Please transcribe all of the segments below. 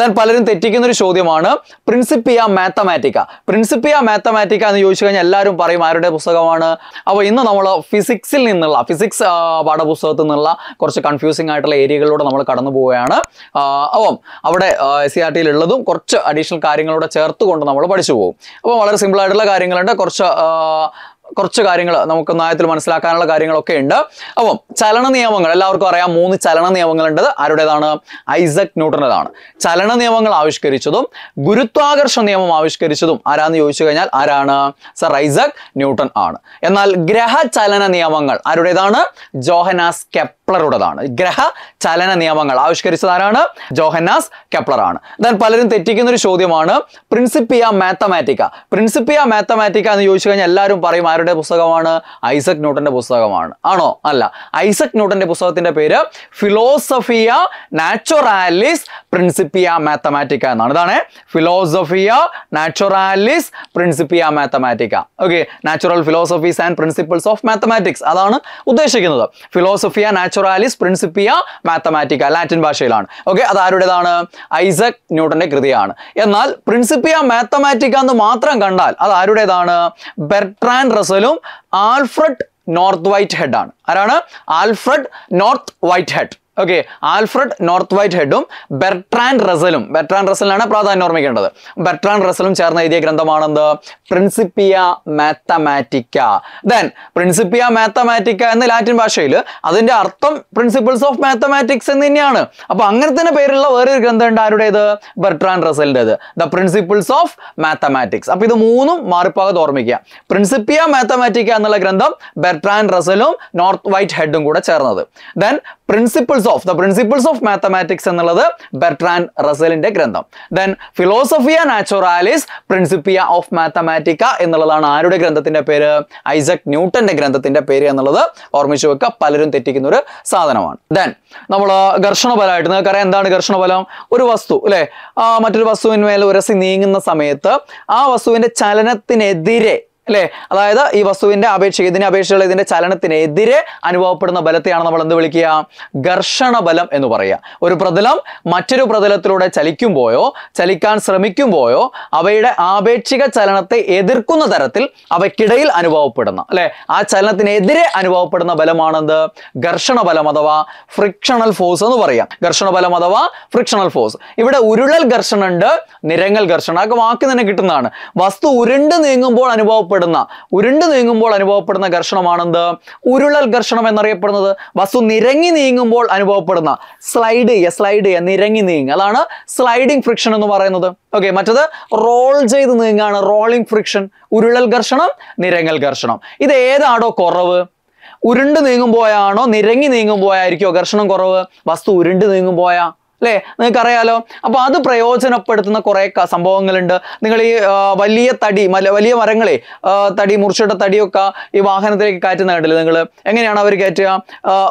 than പലരും തെറ്റിക്കുന്ന ഒരു ചോദ്യമാണ് പ്രിൻസിപ്പിയ മാത്തമാറ്റിക്ക പ്രിൻസിപ്പിയ മാത്തമാറ്റിക്ക എന്ന് ചോദിച്ചു കഴിഞ്ഞാൽ എല്ലാവരും പറയും ആരുടെ പുസ്തകമാണ് അപ്പോൾ ഇന്ന് നമ്മൾ ഫിസിക്സിൽ നിന്നുള്ള ഫിസിക്സ് പാഠപുസ്തകത്തിൽ നിന്നുള്ള കുറച്ച് കൺഫ്യൂസിംഗ് ആയിട്ടുള്ള ഏരിയകളിലൂടെ നമ്മൾ കടന്നു പോവുകയാണ് അപ്പം അവിടെ എസ് സി ആർ കുറച്ച് അഡീഷണൽ കാര്യങ്ങളോടെ ചേർത്തുകൊണ്ട് നമ്മൾ പഠിച്ചു പോകും അപ്പോൾ വളരെ സിമ്പിൾ ആയിട്ടുള്ള കാര്യങ്ങളുണ്ട് കുറച്ച് കുറച്ച് കാര്യങ്ങൾ നമുക്ക് നയത്തിൽ മനസ്സിലാക്കാനുള്ള കാര്യങ്ങളൊക്കെ ഉണ്ട് അപ്പം ചലന നിയമങ്ങൾ എല്ലാവർക്കും അറിയാം മൂന്ന് ചലന നിയമങ്ങളുണ്ട് ആരുടേതാണ് ഐസക് ന്യൂട്ടനതാണ് ചലന നിയമങ്ങൾ ആവിഷ്കരിച്ചതും ഗുരുത്വാകർഷണ നിയമം ആവിഷ്കരിച്ചതും ആരാന്ന് ചോദിച്ചു കഴിഞ്ഞാൽ ആരാണ് സർ ഐസക് ന്യൂട്ടൺ ആണ് എന്നാൽ ഗ്രഹചലന നിയമങ്ങൾ ആരുടേതാണ് ജോഹനാസ് കെപ്ലറുടേതാണ് ഗ്രഹ ചലന നിയമങ്ങൾ ആവിഷ്കരിച്ചത് ആരാണ് ജോഹനാസ് ആണ് ദാൻ പലരും തെറ്റിക്കുന്ന ഒരു ചോദ്യമാണ് പ്രിൻസിപ്പിയ മാത്തമാറ്റിക്ക പ്രിൻസിപ്പിയ മാത്തമാറ്റിക്ക എന്ന് ചോദിച്ചു കഴിഞ്ഞാൽ എല്ലാവരും പറയും ആരുടെ പുസ്തകമാണ് ഐസക് ന്യൂട്ടന്റെ പുസ്തകമാണ് ആണോ അല്ല ഐസക് ന്യൂട്ടന്റെ പുസ്തകത്തിന്റെ പേര് ഫിലോസഫിയ നാച്ചുറാലിസ് പ്രിൻസിപ്പിയ മാത്തമാറ്റിക്ക എന്നാണ് ഇതാണ് Philosophiae Naturalis Principia Mathematica okay natural philosophies and principles of mathematics അതാണ് ഉദ്ദേശിക്കുന്നത് Philosophiae Naturalis Principia Mathematica Latin ഭാഷയിലാണ് ഓക്കെ അത് ആരുടേതാണ് ഐസക് ന്യൂട്ടന്റെ കൃതിയാണ് എന്നാൽ പ്രിൻസിപ്പിയ മാത്തമാറ്റിക്ക എന്ന് മാത്രം കണ്ടാൽ അത് ആരുടേതാണ് ബെർട്രാൻ റസൽ അസലും ആൽഫ്രഡ് നോർത്ത് വൈറ്റ് ഹെഡ് ആണ് ആരാണ് Alfred North Whitehead okay Alfred North വൈറ്റ് ഹെഡും ബെർട്രാൻ റസലും ബെർട്രാൻ റസലിനാണ് പ്രാധാന്യം ഓർമ്മിക്കേണ്ടത് ബെർട്രാൻ റസലും ചേർന്ന് എഴുതിയ ഗ്രന്ഥമാണെന്ത് Principia Mathematica then Principia Mathematica എന്ന ലാറ്റിൻ ഭാഷയിൽ അതിന്റെ അർത്ഥം പ്രിൻസിപ്പിൾസ് ഓഫ് മാത്തമാറ്റിക്സ് എന്ന് തന്നെയാണ് അപ്പൊ അങ്ങനെ തന്നെ പേരുള്ള വേറൊരു ഗ്രന്ഥം ഉണ്ട് ആരുടേത് ബെർട്രാൻ റസലിൻ്റെത് ദ പ്രിൻസിപ്പിൾസ് ഓഫ് മാത്തമാറ്റിക്സ് അപ്പൊ ഇത് മൂന്നും മാറിപ്പാകത്ത് ഓർമ്മിക്കുക പ്രിൻസിപ്പിയ മാത്തമാറ്റിക്ക എന്നുള്ള ഗ്രന്ഥം ബെർട്രാൻ റസലും നോർത്ത് വൈറ്റ് ഹെഡും കൂടെ ചേർന്നത് then principles principles of the principles of mathematics എന്നുള്ളത് ബെർട്രാൻ റസലിന്റെ ഗ്രന്ഥം then Philosophiae Naturalis Principia of Mathematica എന്നുള്ളതാണ് ആരുടെ ഗ്രന്ഥത്തിന്റെ പേര് ഐസക് ന്യൂട്ടന്റെ ഗ്രന്ഥത്തിന്റെ പേര് എന്നുള്ളത് ഓർമ്മിച്ചു വെക്കുക പലരും തെറ്റിക്കുന്ന ഒരു സാധനമാണ് ദെൻ നമ്മൾ ഘർഷണബലമായിട്ട് നിങ്ങൾക്കറിയാം എന്താണ് ഘർഷണബലം ഒരു വസ്തു അല്ലെ മറ്റൊരു വസ്തുവിന്മേൽ ഉരസി നീങ്ങുന്ന സമയത്ത് ആ വസ്തുവിന്റെ ചലനത്തിനെതിരെ അല്ലേ അതായത് ഈ വസ്തുവിന്റെ അപേക്ഷ ഇതിനെ അപേക്ഷയുള്ള ഇതിന്റെ ചലനത്തിനെതിരെ അനുഭവപ്പെടുന്ന ബലത്തെയാണ് നമ്മൾ എന്ത് വിളിക്കുക ഘർഷണ ബലം എന്ന് പറയുക ഒരു പ്രതലം മറ്റൊരു പ്രതലത്തിലൂടെ ചലിക്കുമ്പോയോ ചലിക്കാൻ ശ്രമിക്കുമ്പോയോ അവയുടെ ആപേക്ഷിക ചലനത്തെ എതിർക്കുന്ന തരത്തിൽ അവയ്ക്കിടയിൽ അനുഭവപ്പെടുന്ന അല്ലെ ആ ചലനത്തിനെതിരെ അനുഭവപ്പെടുന്ന ബലമാണെന്ത് ഘർഷണ ബലം അഥവാ ഫ്രിക്ഷണൽ ഫോഴ്സ് എന്ന് പറയാം ഘർഷണ ബലം അഥവാ ഫ്രിക്ഷണൽ ഫോഴ്സ് ഇവിടെ ഉരുളൽ ഘർഷണുണ്ട് നിരങ്ങൽ ഘർഷണം അതൊക്കെ വാക്ക് തന്നെ കിട്ടുന്നതാണ് വസ്തു ഉരുണ്ട് നീങ്ങുമ്പോൾ അനുഭവപ്പെടുന്ന അനുഭവപ്പെടുന്ന ഉരുണ്ട് നീങ്ങുമ്പോൾ അനുഭവപ്പെടുന്ന ഘർഷണമാണെന്ത് ഉരുളൽ ഘർഷണം എന്നറിയപ്പെടുന്നത് വസ്തു നിരങ്ങി നീങ്ങുമ്പോൾ അനുഭവപ്പെടുന്ന സ്ലൈഡ് ചെയ്യുക സ്ലൈഡ് ചെയ്യുക നിരങ്ങി നീങ്ങുക അതാണ് സ്ലൈഡിംഗ് ഫ്രിക്ഷൻ എന്ന് പറയുന്നത് ഓക്കെ മറ്റത് റോൾ ചെയ്ത് നീങ്ങാണ് റോളിംഗ് ഫ്രിക്ഷൻ ഉരുളൽ ഘർഷണം നിരങ്ങൽ ഘർഷണം ഇത് ഏതാണോ കുറവ് ഉരുണ്ട് നീങ്ങുമ്പോയാണോ നിരങ്ങി നീങ്ങുമ്പോയായിരിക്കോ ഘർഷണം കുറവ് വസ്തു ഉരുണ്ട് നീങ്ങുമ്പോയാ അല്ലേ നിങ്ങൾക്കറിയാലോ അപ്പോൾ അത് പ്രയോജനപ്പെടുത്തുന്ന കുറേ സംഭവങ്ങളുണ്ട് നിങ്ങൾ ഈ വലിയ തടി വലിയ മരങ്ങളെ തടി മുറിച്ചിട്ട തടിയൊക്കെ ഈ വാഹനത്തിലേക്ക് കയറ്റുന്ന കണ്ടില്ല നിങ്ങൾ എങ്ങനെയാണ് അവർ കയറ്റുക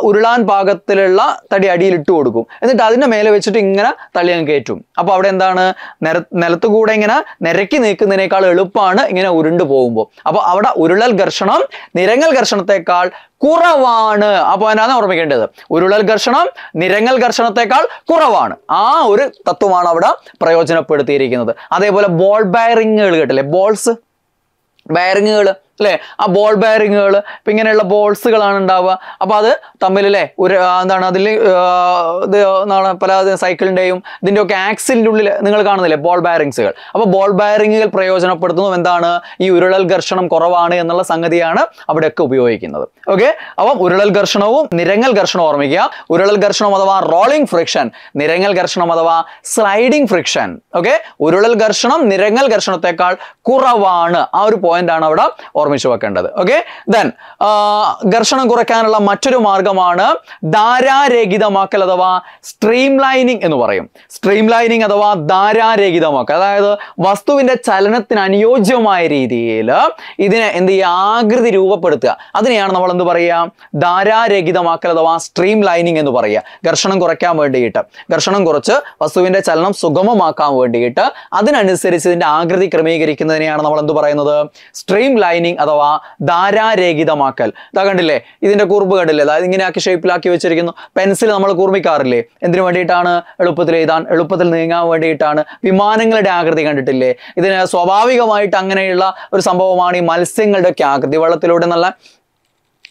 ഉരുളാൻ പാകത്തിലുള്ള തടി അടിയിൽ ഇട്ട് കൊടുക്കും എന്നിട്ട് അതിൻ്റെ മേലെ വെച്ചിട്ട് ഇങ്ങനെ തള്ളി അങ്ങ് കയറ്റും അപ്പോൾ അവിടെ എന്താണ് നിര നിലത്ത് കൂടെ ഇങ്ങനെ നിരക്കി നീക്കുന്നതിനേക്കാൾ എളുപ്പമാണ് ഇങ്ങനെ ഉരുണ്ട് പോകുമ്പോൾ അപ്പോൾ അവിടെ ഉരുളൽ ഘർഷണം നിരങ്ങൽ ഘർഷണത്തെക്കാൾ കുറവാണ് അപ്പോൾ അതിനാണ് ഓർമ്മിക്കേണ്ടത് ഉരുളൽ ഘർഷണം നിരങ്ങൽ ഘർഷണത്തെക്കാൾ കുറവാണ് തത്വമാണ് ആ ഒരു തത്വമാണ് അവിടെ പ്രയോജനപ്പെടുത്തിയിരിക്കുന്നത് അതേപോലെ ബോൾ ബയറിങ്ങുകൾ കേട്ടില്ലേ ബോൾസ് ബയറിങ്ങുകൾ അല്ലേ ആ ബോൾ ബെയറിങ്ങുകൾ ഇപ്പം ഇങ്ങനെയുള്ള ബോൾസുകളാണ് ഉണ്ടാവുക അപ്പോൾ അത് തമ്മിൽ അല്ലേ ഒരു എന്താണ് അതിൽ ഇത് എന്താണ് പല സൈക്കിളിൻ്റെയും ഇതിൻ്റെയൊക്കെ ആക്സിലിൻ്റെ ഉള്ളിൽ നിങ്ങൾ കാണുന്നില്ലേ ബോൾ ബെയറിങ്സുകൾ അപ്പോൾ ബോൾ ബെയറിങ്ങുകൾ പ്രയോജനപ്പെടുത്തുന്നു എന്താണ് ഈ ഉരുളൽ ഘർഷണം കുറവാണ് എന്നുള്ള സംഗതിയാണ് അവിടെയൊക്കെ ഉപയോഗിക്കുന്നത് ഓക്കെ അപ്പം ഉരുളൽ ഘർഷണവും നിരങ്ങൽ ഘർഷണവും ഓർമ്മിക്കുക ഉരുളൽ ഘർഷണം അഥവാ റോളിംഗ് ഫ്രിക്ഷൻ നിരങ്ങൽ ഘർഷണം അഥവാ സ്ലൈഡിംഗ് ഫ്രിക്ഷൻ ഓക്കെ ഉരുളൽ ഘർഷണം നിരങ്ങൽ ഘർഷണത്തെക്കാൾ കുറവാണ് ആ ഒരു പോയിന്റ് ആണ് അവിടെ ഓർമ്മ ഓർമ്മിച്ചു വെക്കേണ്ടത് ഓക്കെ ദെൻ ഘർഷണം കുറയ്ക്കാനുള്ള മറ്റൊരു മാർഗമാണ് ധാരാരഹിതമാക്കൽ അഥവാ സ്ട്രീം ലൈനിങ് എന്ന് പറയും സ്ട്രീം ലൈനിങ് അഥവാ ധാരാരഹിതമാക്കൽ അതായത് വസ്തുവിന്റെ ചലനത്തിന് അനുയോജ്യമായ രീതിയിൽ ഇതിനെ എന്ത് ചെയ്യുക ആകൃതി രൂപപ്പെടുത്തുക അതിനെയാണ് നമ്മൾ എന്ത് പറയുക ധാരാരഹിതമാക്കൽ അഥവാ സ്ട്രീം ലൈനിങ് എന്ന് പറയുക ഘർഷണം കുറയ്ക്കാൻ വേണ്ടിയിട്ട് ഘർഷണം കുറച്ച് വസ്തുവിന്റെ ചലനം സുഗമമാക്കാൻ വേണ്ടിയിട്ട് അതിനനുസരിച്ച് ഇതിന്റെ ആകൃതി ക്രമീകരിക്കുന്നതിനെയാണ് നമ്മൾ എന്ത് പറയുന്നത് സ്ട്രീം ലൈനിങ് ലൈനിങ് അഥവാ ധാരാരേഖിതമാക്കൽ ഇതാ കണ്ടില്ലേ ഇതിൻ്റെ കുറുമ്പ് കണ്ടില്ലേ അതായത് ആക്കി ഷേപ്പിലാക്കി വെച്ചിരിക്കുന്നു പെൻസിൽ നമ്മൾ കൂർമിക്കാറില്ലേ എന്തിനു വേണ്ടിയിട്ടാണ് എളുപ്പത്തിൽ എഴുതാൻ എളുപ്പത്തിൽ നീങ്ങാൻ വേണ്ടിയിട്ടാണ് വിമാനങ്ങളുടെ ആകൃതി കണ്ടിട്ടില്ലേ ഇതിന് സ്വാഭാവികമായിട്ട് അങ്ങനെയുള്ള ഒരു സംഭവമാണ് ഈ മത്സ്യങ്ങളുടെയൊക്കെ ആകൃതി വെള്ളത്തിലൂടെ നല്ല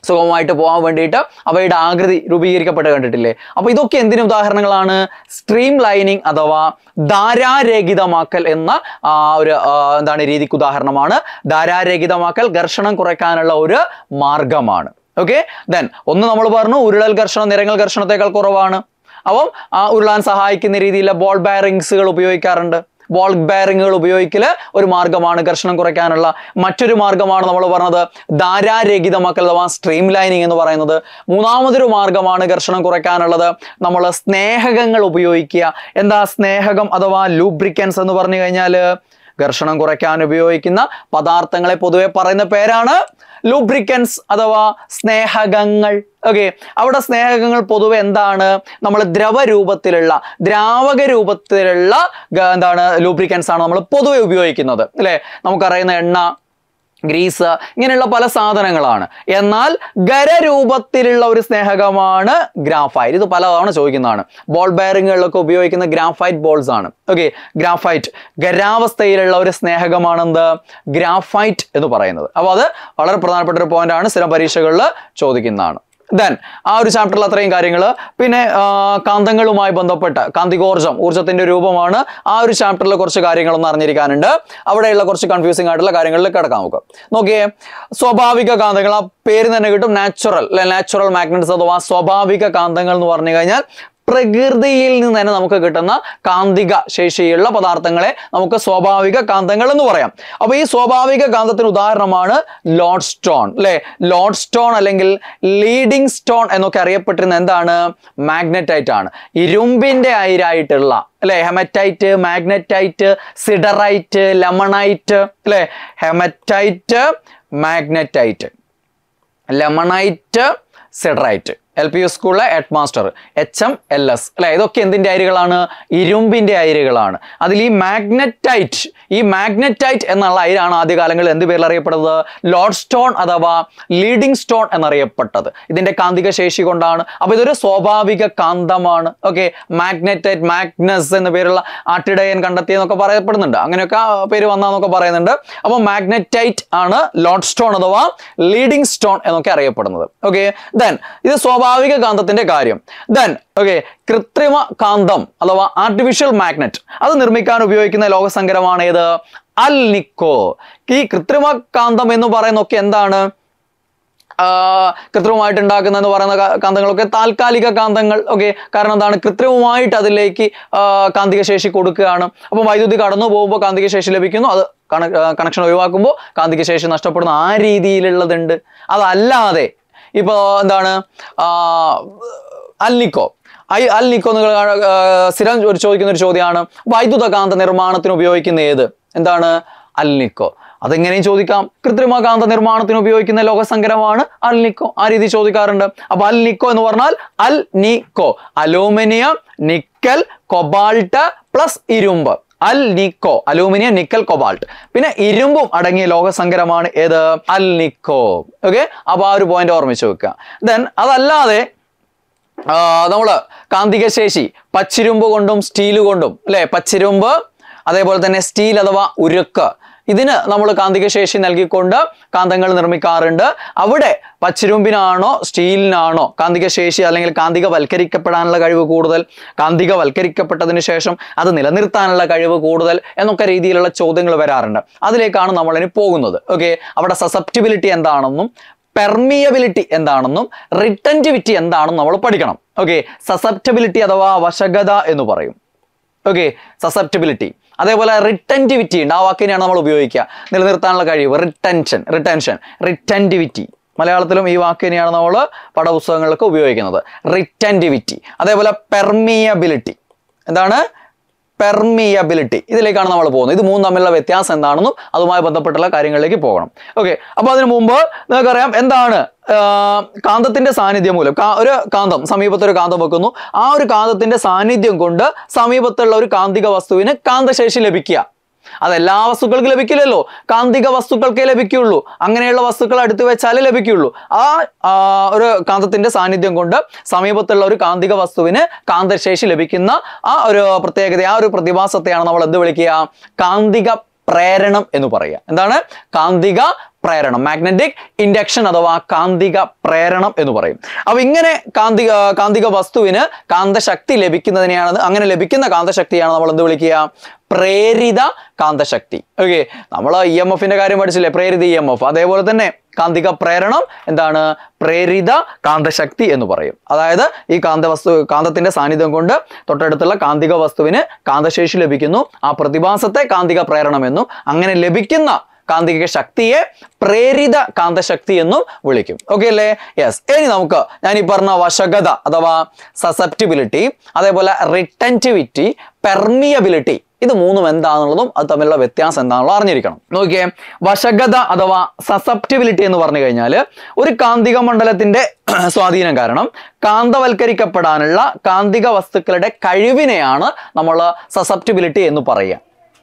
സുഗമമായിട്ട് പോകാൻ വേണ്ടിയിട്ട് അവയുടെ ആകൃതി രൂപീകരിക്കപ്പെട്ട് കണ്ടിട്ടില്ലേ അപ്പോൾ ഇതൊക്കെ എന്തിനു ഉദാഹരണങ്ങളാണ് സ്ട്രീം ലൈനിങ് അഥവാ ധാരാരഹിതമാക്കൽ എന്ന ഒരു എന്താണ് രീതിക്ക് ഉദാഹരണമാണ് ധാരാരഹിതമാക്കൽ ഘർഷണം കുറയ്ക്കാനുള്ള ഒരു മാർഗമാണ് ഓക്കെ ദെൻ ഒന്ന് നമ്മൾ പറഞ്ഞു ഉരുളൽ ഘർഷണം നിരങ്ങൽ ഘർഷണത്തേക്കാൾ കുറവാണ് അപ്പം ഉരുളാൻ സഹായിക്കുന്ന രീതിയിലുള്ള ബോൾ ബാരിങ്സുകൾ ഉപയോഗിക്കാറുണ്ട് ബോൾ ബാരിങ്ങുകൾ ഉപയോഗിക്കൽ ഒരു മാർഗ്ഗമാണ് ഘർഷണം കുറയ്ക്കാനുള്ള മറ്റൊരു മാർഗ്ഗമാണ് നമ്മൾ പറഞ്ഞത് ധാരാരഹിതമാക്കൽ അഥവാ സ്ട്രീം ലൈനിങ് എന്ന് പറയുന്നത് മൂന്നാമതൊരു മാർഗ്ഗമാണ് ഘർഷണം കുറയ്ക്കാനുള്ളത് നമ്മൾ സ്നേഹകങ്ങൾ ഉപയോഗിക്കുക എന്താ സ്നേഹകം അഥവാ ലൂബ്രിക്കൻസ് എന്ന് പറഞ്ഞു കഴിഞ്ഞാൽ ഘർഷണം കുറയ്ക്കാൻ ഉപയോഗിക്കുന്ന പദാർത്ഥങ്ങളെ പൊതുവെ പറയുന്ന പേരാണ് ലൂബ്രിക്കൻസ് അഥവാ സ്നേഹകങ്ങൾ ഓക്കെ അവിടെ സ്നേഹകങ്ങൾ പൊതുവെ എന്താണ് നമ്മൾ ദ്രവരൂപത്തിലുള്ള ദ്രാവക രൂപത്തിലുള്ള എന്താണ് ലൂബ്രിക്കൻസ് ആണ് നമ്മൾ പൊതുവെ ഉപയോഗിക്കുന്നത് അല്ലേ നമുക്കറിയുന്ന എണ്ണ ഗ്രീസ് ഇങ്ങനെയുള്ള പല സാധനങ്ങളാണ് എന്നാൽ ഖരരൂപത്തിലുള്ള ഒരു സ്നേഹകമാണ് ഗ്രാഫൈറ്റ് ഇത് പലതവണ ചോദിക്കുന്നതാണ് ബോൾ ബെയറിങ്ങുകളിലൊക്കെ ഉപയോഗിക്കുന്ന ഗ്രാഫൈറ്റ് ബോൾസ് ആണ് ഓക്കെ ഗ്രാഫൈറ്റ് ഖരാവസ്ഥയിലുള്ള ഒരു സ്നേഹകമാണെന്ത് ഗ്രാഫൈറ്റ് എന്ന് പറയുന്നത് അപ്പോൾ അത് വളരെ പ്രധാനപ്പെട്ട ഒരു പോയിന്റ് ആണ് സ്ഥിരം പരീക്ഷകളിൽ ചോദിക്കുന്നതാണ് ദെൻ ആ ഒരു ചാപ്റ്ററിൽ അത്രയും കാര്യങ്ങൾ പിന്നെ കാന്തങ്ങളുമായി ബന്ധപ്പെട്ട് കാന്തികോർജം ഊർജ്ജത്തിന്റെ രൂപമാണ് ആ ഒരു ചാപ്റ്ററിൽ കുറച്ച് കാര്യങ്ങളൊന്നും അറിഞ്ഞിരിക്കാനുണ്ട് അവിടെയുള്ള കുറച്ച് കൺഫ്യൂസിംഗ് ആയിട്ടുള്ള കാര്യങ്ങളിൽ കിടക്കാം നമുക്ക് നോക്കിയേ സ്വാഭാവിക കാന്തങ്ങൾ ആ പേര് തന്നെ കിട്ടും നാച്ചുറൽ അല്ലെ നാച്ചുറൽ മാഗ്നറ്റ്സ് അഥവാ സ്വാഭാവിക കാന്തങ്ങൾ എന്ന് പറഞ്ഞു കഴിഞ്ഞാൽ പ്രകൃതിയിൽ നിന്ന് തന്നെ നമുക്ക് കിട്ടുന്ന കാന്തിക ശേഷിയുള്ള പദാർത്ഥങ്ങളെ നമുക്ക് സ്വാഭാവിക കാന്തങ്ങൾ എന്ന് പറയാം അപ്പൊ ഈ സ്വാഭാവിക കാന്തത്തിന് ഉദാഹരണമാണ് ലോഡ് സ്റ്റോൺ അല്ലെ ലോഡ് സ്റ്റോൺ അല്ലെങ്കിൽ ലീഡിംഗ് സ്റ്റോൺ എന്നൊക്കെ അറിയപ്പെട്ടിരുന്ന എന്താണ് മാഗ്നറ്റൈറ്റ് ആണ് ഇരുമ്പിന്റെ അയിരായിട്ടുള്ള അല്ലെ ഹെമറ്റൈറ്റ് മാഗ്നറ്റൈറ്റ് സിഡറൈറ്റ് ലെമണൈറ്റ് അല്ലെ hematite magnetite limonite siderite L P U സ്കൂളിലെ headmaster H M L S അല്ലെ ഇതൊക്കെ എന്തിൻ്റെ അയിരുകളാണ് ഇരുമ്പിൻ്റെ അയിരുകളാണ് അതിൽ ഈ മാഗ്നറ്റൈറ്റ് ഈ മാഗ്നറ്റൈറ്റ് എന്നുള്ള അയിരാണ് ആദ്യകാലങ്ങളിൽ എന്ത് പേരിൽ അറിയപ്പെടുന്നത് ലോഡ് സ്റ്റോൺ അഥവാ ലീഡിംഗ് സ്റ്റോൺ എന്നറിയപ്പെട്ടത് ഇതിൻ്റെ കാന്തിക ശേഷി കൊണ്ടാണ് അപ്പോൾ ഇതൊരു സ്വാഭാവിക കാന്തമാണ് ഓക്കെ മാഗ്നറ്റൈറ്റ് മാഗ്നസ് എന്ന പേരുള്ള ആട്ടിടയൻ എന്നൊക്കെ പറയപ്പെടുന്നുണ്ട് അങ്ങനെയൊക്കെ പേര് വന്നാന്നൊക്കെ പറയുന്നുണ്ട് അപ്പോൾ മാഗ്നറ്റൈറ്റ് ആണ് ലോഡ് സ്റ്റോൺ അഥവാ ലീഡിംഗ് സ്റ്റോൺ എന്നൊക്കെ അറിയപ്പെടുന്നത് ഓക്കെ ദെൻ ഇത് സ്വാഭാവിക സ്വാഭാവിക കാന്തത്തിന്റെ കാര്യം ദെൻ ഓക്കെ കൃത്രിമ കാന്തം അഥവാ ആർട്ടിഫിഷ്യൽ മാഗ്നറ്റ് അത് നിർമ്മിക്കാൻ ഉപയോഗിക്കുന്ന ലോകസങ്കരമാണ് ഏത് അൽ നിക്കോ ഈ കൃത്രിമ കാന്തം എന്ന് പറയുന്നൊക്കെ എന്താണ് കൃത്രിമമായിട്ട് ഉണ്ടാക്കുന്ന എന്ന് പറയുന്ന കാന്തങ്ങളൊക്കെ താൽക്കാലിക കാന്തങ്ങൾ ഓക്കെ കാരണം എന്താണ് കൃത്രിമമായിട്ട് അതിലേക്ക് കാന്തിക ശേഷി കൊടുക്കുകയാണ് അപ്പം വൈദ്യുതി കടന്നു പോകുമ്പോൾ കാന്തിക ശേഷി ലഭിക്കുന്നു അത് കണക്ഷൻ ഒഴിവാക്കുമ്പോൾ കാന്തിക ശേഷി നഷ്ടപ്പെടുന്ന ആ രീതിയിലുള്ളതുണ്ട് അതല്ലാതെ ഇപ്പോൾ എന്താണ് അൽനിക്കോ ഐ അൽനിക്കോ നിങ്ങൾ സ്ഥിരം ഒരു ചോദിക്കുന്ന ഒരു ചോദ്യമാണ് വൈദ്യുതകാന്ത നിർമ്മാണത്തിന് ഉപയോഗിക്കുന്ന ഏത് എന്താണ് അൽനിക്കോ അതെങ്ങനെയും ചോദിക്കാം കൃത്രിമ കാന്ത നിർമ്മാണത്തിന് ഉപയോഗിക്കുന്ന ലോകസങ്കരമാണ് അൽനിക്കോ ആ രീതി ചോദിക്കാറുണ്ട് അപ്പൊ അൽനിക്കോ എന്ന് പറഞ്ഞാൽ alnico aluminium nickel cobalt plus ഇരുമ്പ് alnico aluminium nickel cobalt പിന്നെ ഇരുമ്പും അടങ്ങിയ ലോഹസങ്കരമാണ് ഏത് അൽ നിക്കോ ഓക്കെ അപ്പൊ ആ ഒരു പോയിന്റ് ഓർമ്മിച്ച് വെക്കുക ദെൻ അതല്ലാതെ നമ്മൾ കാന്തിക ശേഷി പച്ചിരുമ്പ് കൊണ്ടും സ്റ്റീൽ കൊണ്ടും അല്ലെ പച്ചിരുമ്പ് അതേപോലെ തന്നെ സ്റ്റീൽ അഥവാ ഉരുക്ക് ഇതിന് നമ്മൾ കാന്തിക ശേഷി നൽകിക്കൊണ്ട് കാന്തങ്ങൾ നിർമ്മിക്കാറുണ്ട് അവിടെ പച്ചിരുമ്പിനാണോ സ്റ്റീലിനാണോ കാന്തിക ശേഷി അല്ലെങ്കിൽ കാന്തിക വൽക്കരിക്കപ്പെടാനുള്ള കഴിവ് കൂടുതൽ കാന്തിക വൽക്കരിക്കപ്പെട്ടതിന് ശേഷം അത് നിലനിർത്താനുള്ള കഴിവ് കൂടുതൽ എന്നൊക്കെ രീതിയിലുള്ള ചോദ്യങ്ങൾ വരാറുണ്ട് അതിലേക്കാണ് നമ്മളിനി പോകുന്നത് ഓക്കെ അവിടെ സസപ്റ്റിബിലിറ്റി എന്താണെന്നും പെർമിയബിലിറ്റി എന്താണെന്നും റിട്ടൻറ്റിവിറ്റി എന്താണെന്നും നമ്മൾ പഠിക്കണം ഓക്കെ സസപ്റ്റബിലിറ്റി അഥവാ വശകത എന്ന് പറയും ഓക്കെ സസപ്റ്റബിലിറ്റി അതേപോലെ റിട്ടൻറ്റിവിറ്റി ഉണ്ട് ആ വാക്കിനെയാണ് നമ്മൾ ഉപയോഗിക്കുക നിലനിർത്താനുള്ള കഴിവ് റിട്ടൻഷൻ റിട്ടൻഷൻ റിട്ടൻറ്റിവിറ്റി മലയാളത്തിലും ഈ വാക്കിനെയാണ് നമ്മൾ പടപുസ്തകങ്ങൾക്ക് ഉപയോഗിക്കുന്നത് റിട്ടൻറ്റിവിറ്റി അതേപോലെ പെർമിയബിലിറ്റി എന്താണ് പെർമിയബിലിറ്റി ഇതിലേക്കാണ് നമ്മൾ പോകുന്നത് ഇത് മൂന്ന് തമ്മിലുള്ള വ്യത്യാസം എന്താണെന്നും അതുമായി ബന്ധപ്പെട്ടുള്ള കാര്യങ്ങളിലേക്ക് പോകണം ഓക്കെ അപ്പോൾ അതിനു മുമ്പ് നിങ്ങൾക്കറിയാം എന്താണ് കാന്തത്തിന്റെ സാന്നിധ്യം മൂലം ഒരു കാന്തം സമീപത്തൊരു ഒരു കാന്തം വെക്കുന്നു ആ ഒരു കാന്തത്തിന്റെ സാന്നിധ്യം കൊണ്ട് സമീപത്തുള്ള ഒരു കാന്തിക വസ്തുവിന് കാന്തശേഷി ലഭിക്കുക അത് എല്ലാ വസ്തുക്കൾക്ക് ലഭിക്കില്ലല്ലോ കാന്തിക വസ്തുക്കൾക്കേ ലഭിക്കുകയുള്ളൂ അങ്ങനെയുള്ള വസ്തുക്കൾ അടുത്ത് വെച്ചാലേ ലഭിക്കുകയുള്ളൂ ആ ഒരു കാന്തത്തിന്റെ സാന്നിധ്യം കൊണ്ട് സമീപത്തുള്ള ഒരു കാന്തിക വസ്തുവിന് കാന്തശേഷി ലഭിക്കുന്ന ആ ഒരു പ്രത്യേകത ആ ഒരു പ്രതിഭാസത്തെയാണ് നമ്മൾ എന്ത് വിളിക്കുക കാന്തിക പ്രേരണം എന്ന് പറയുക എന്താണ് കാന്തിക പ്രേരണം മാഗ്നറ്റിക് ഇൻഡക്ഷൻ അഥവാ കാന്തിക പ്രേരണം എന്ന് പറയും അപ്പൊ ഇങ്ങനെ കാന്തിക കാന്തിക വസ്തുവിന് കാന്തശക്തി ലഭിക്കുന്നതിനെയാണ് അങ്ങനെ ലഭിക്കുന്ന കാന്തശക്തിയാണ് നമ്മൾ എന്ത് വിളിക്കുക പ്രേരിത കാന്തശക്തി ഓക്കെ നമ്മൾ ഇ e എം എഫിന്റെ കാര്യം പഠിച്ചില്ലേ പ്രേരിത ഇ എം എഫ് അതേപോലെ തന്നെ കാന്തിക പ്രേരണം എന്താണ് പ്രേരിത കാന്തശക്തി എന്ന് പറയും അതായത് ഈ കാന്ത വസ്തു കാന്തത്തിന്റെ സാന്നിധ്യം കൊണ്ട് തൊട്ടടുത്തുള്ള കാന്തിക വസ്തുവിന് കാന്തശേഷി ലഭിക്കുന്നു ആ പ്രതിഭാസത്തെ കാന്തിക പ്രേരണം എന്നും അങ്ങനെ ലഭിക്കുന്ന കാന്തിക ശക്തിയെ പ്രേരിത കാന്തശക്തി എന്നും വിളിക്കും ഓക്കെ അല്ലേ യെസ് ഇനി നമുക്ക് ഞാൻ ഈ പറഞ്ഞ വശകത അഥവാ സസെപ്റ്റിബിലിറ്റി അതേപോലെ റിട്ടൻറ്റിവിറ്റി പെർമിയബിലിറ്റി ഇത് മൂന്നും എന്താണെന്നുള്ളതും അത് തമ്മിലുള്ള വ്യത്യാസം എന്താണെന്നുള്ളത് അറിഞ്ഞിരിക്കണം നോക്കിയേ വശകത അഥവാ സസപ്റ്റിബിലിറ്റി എന്ന് പറഞ്ഞു കഴിഞ്ഞാൽ ഒരു കാന്തിക മണ്ഡലത്തിന്റെ സ്വാധീനം കാരണം കാന്തവൽക്കരിക്കപ്പെടാനുള്ള കാന്തിക വസ്തുക്കളുടെ കഴിവിനെയാണ് നമ്മൾ സസപ്റ്റിബിലിറ്റി എന്ന് പറയുക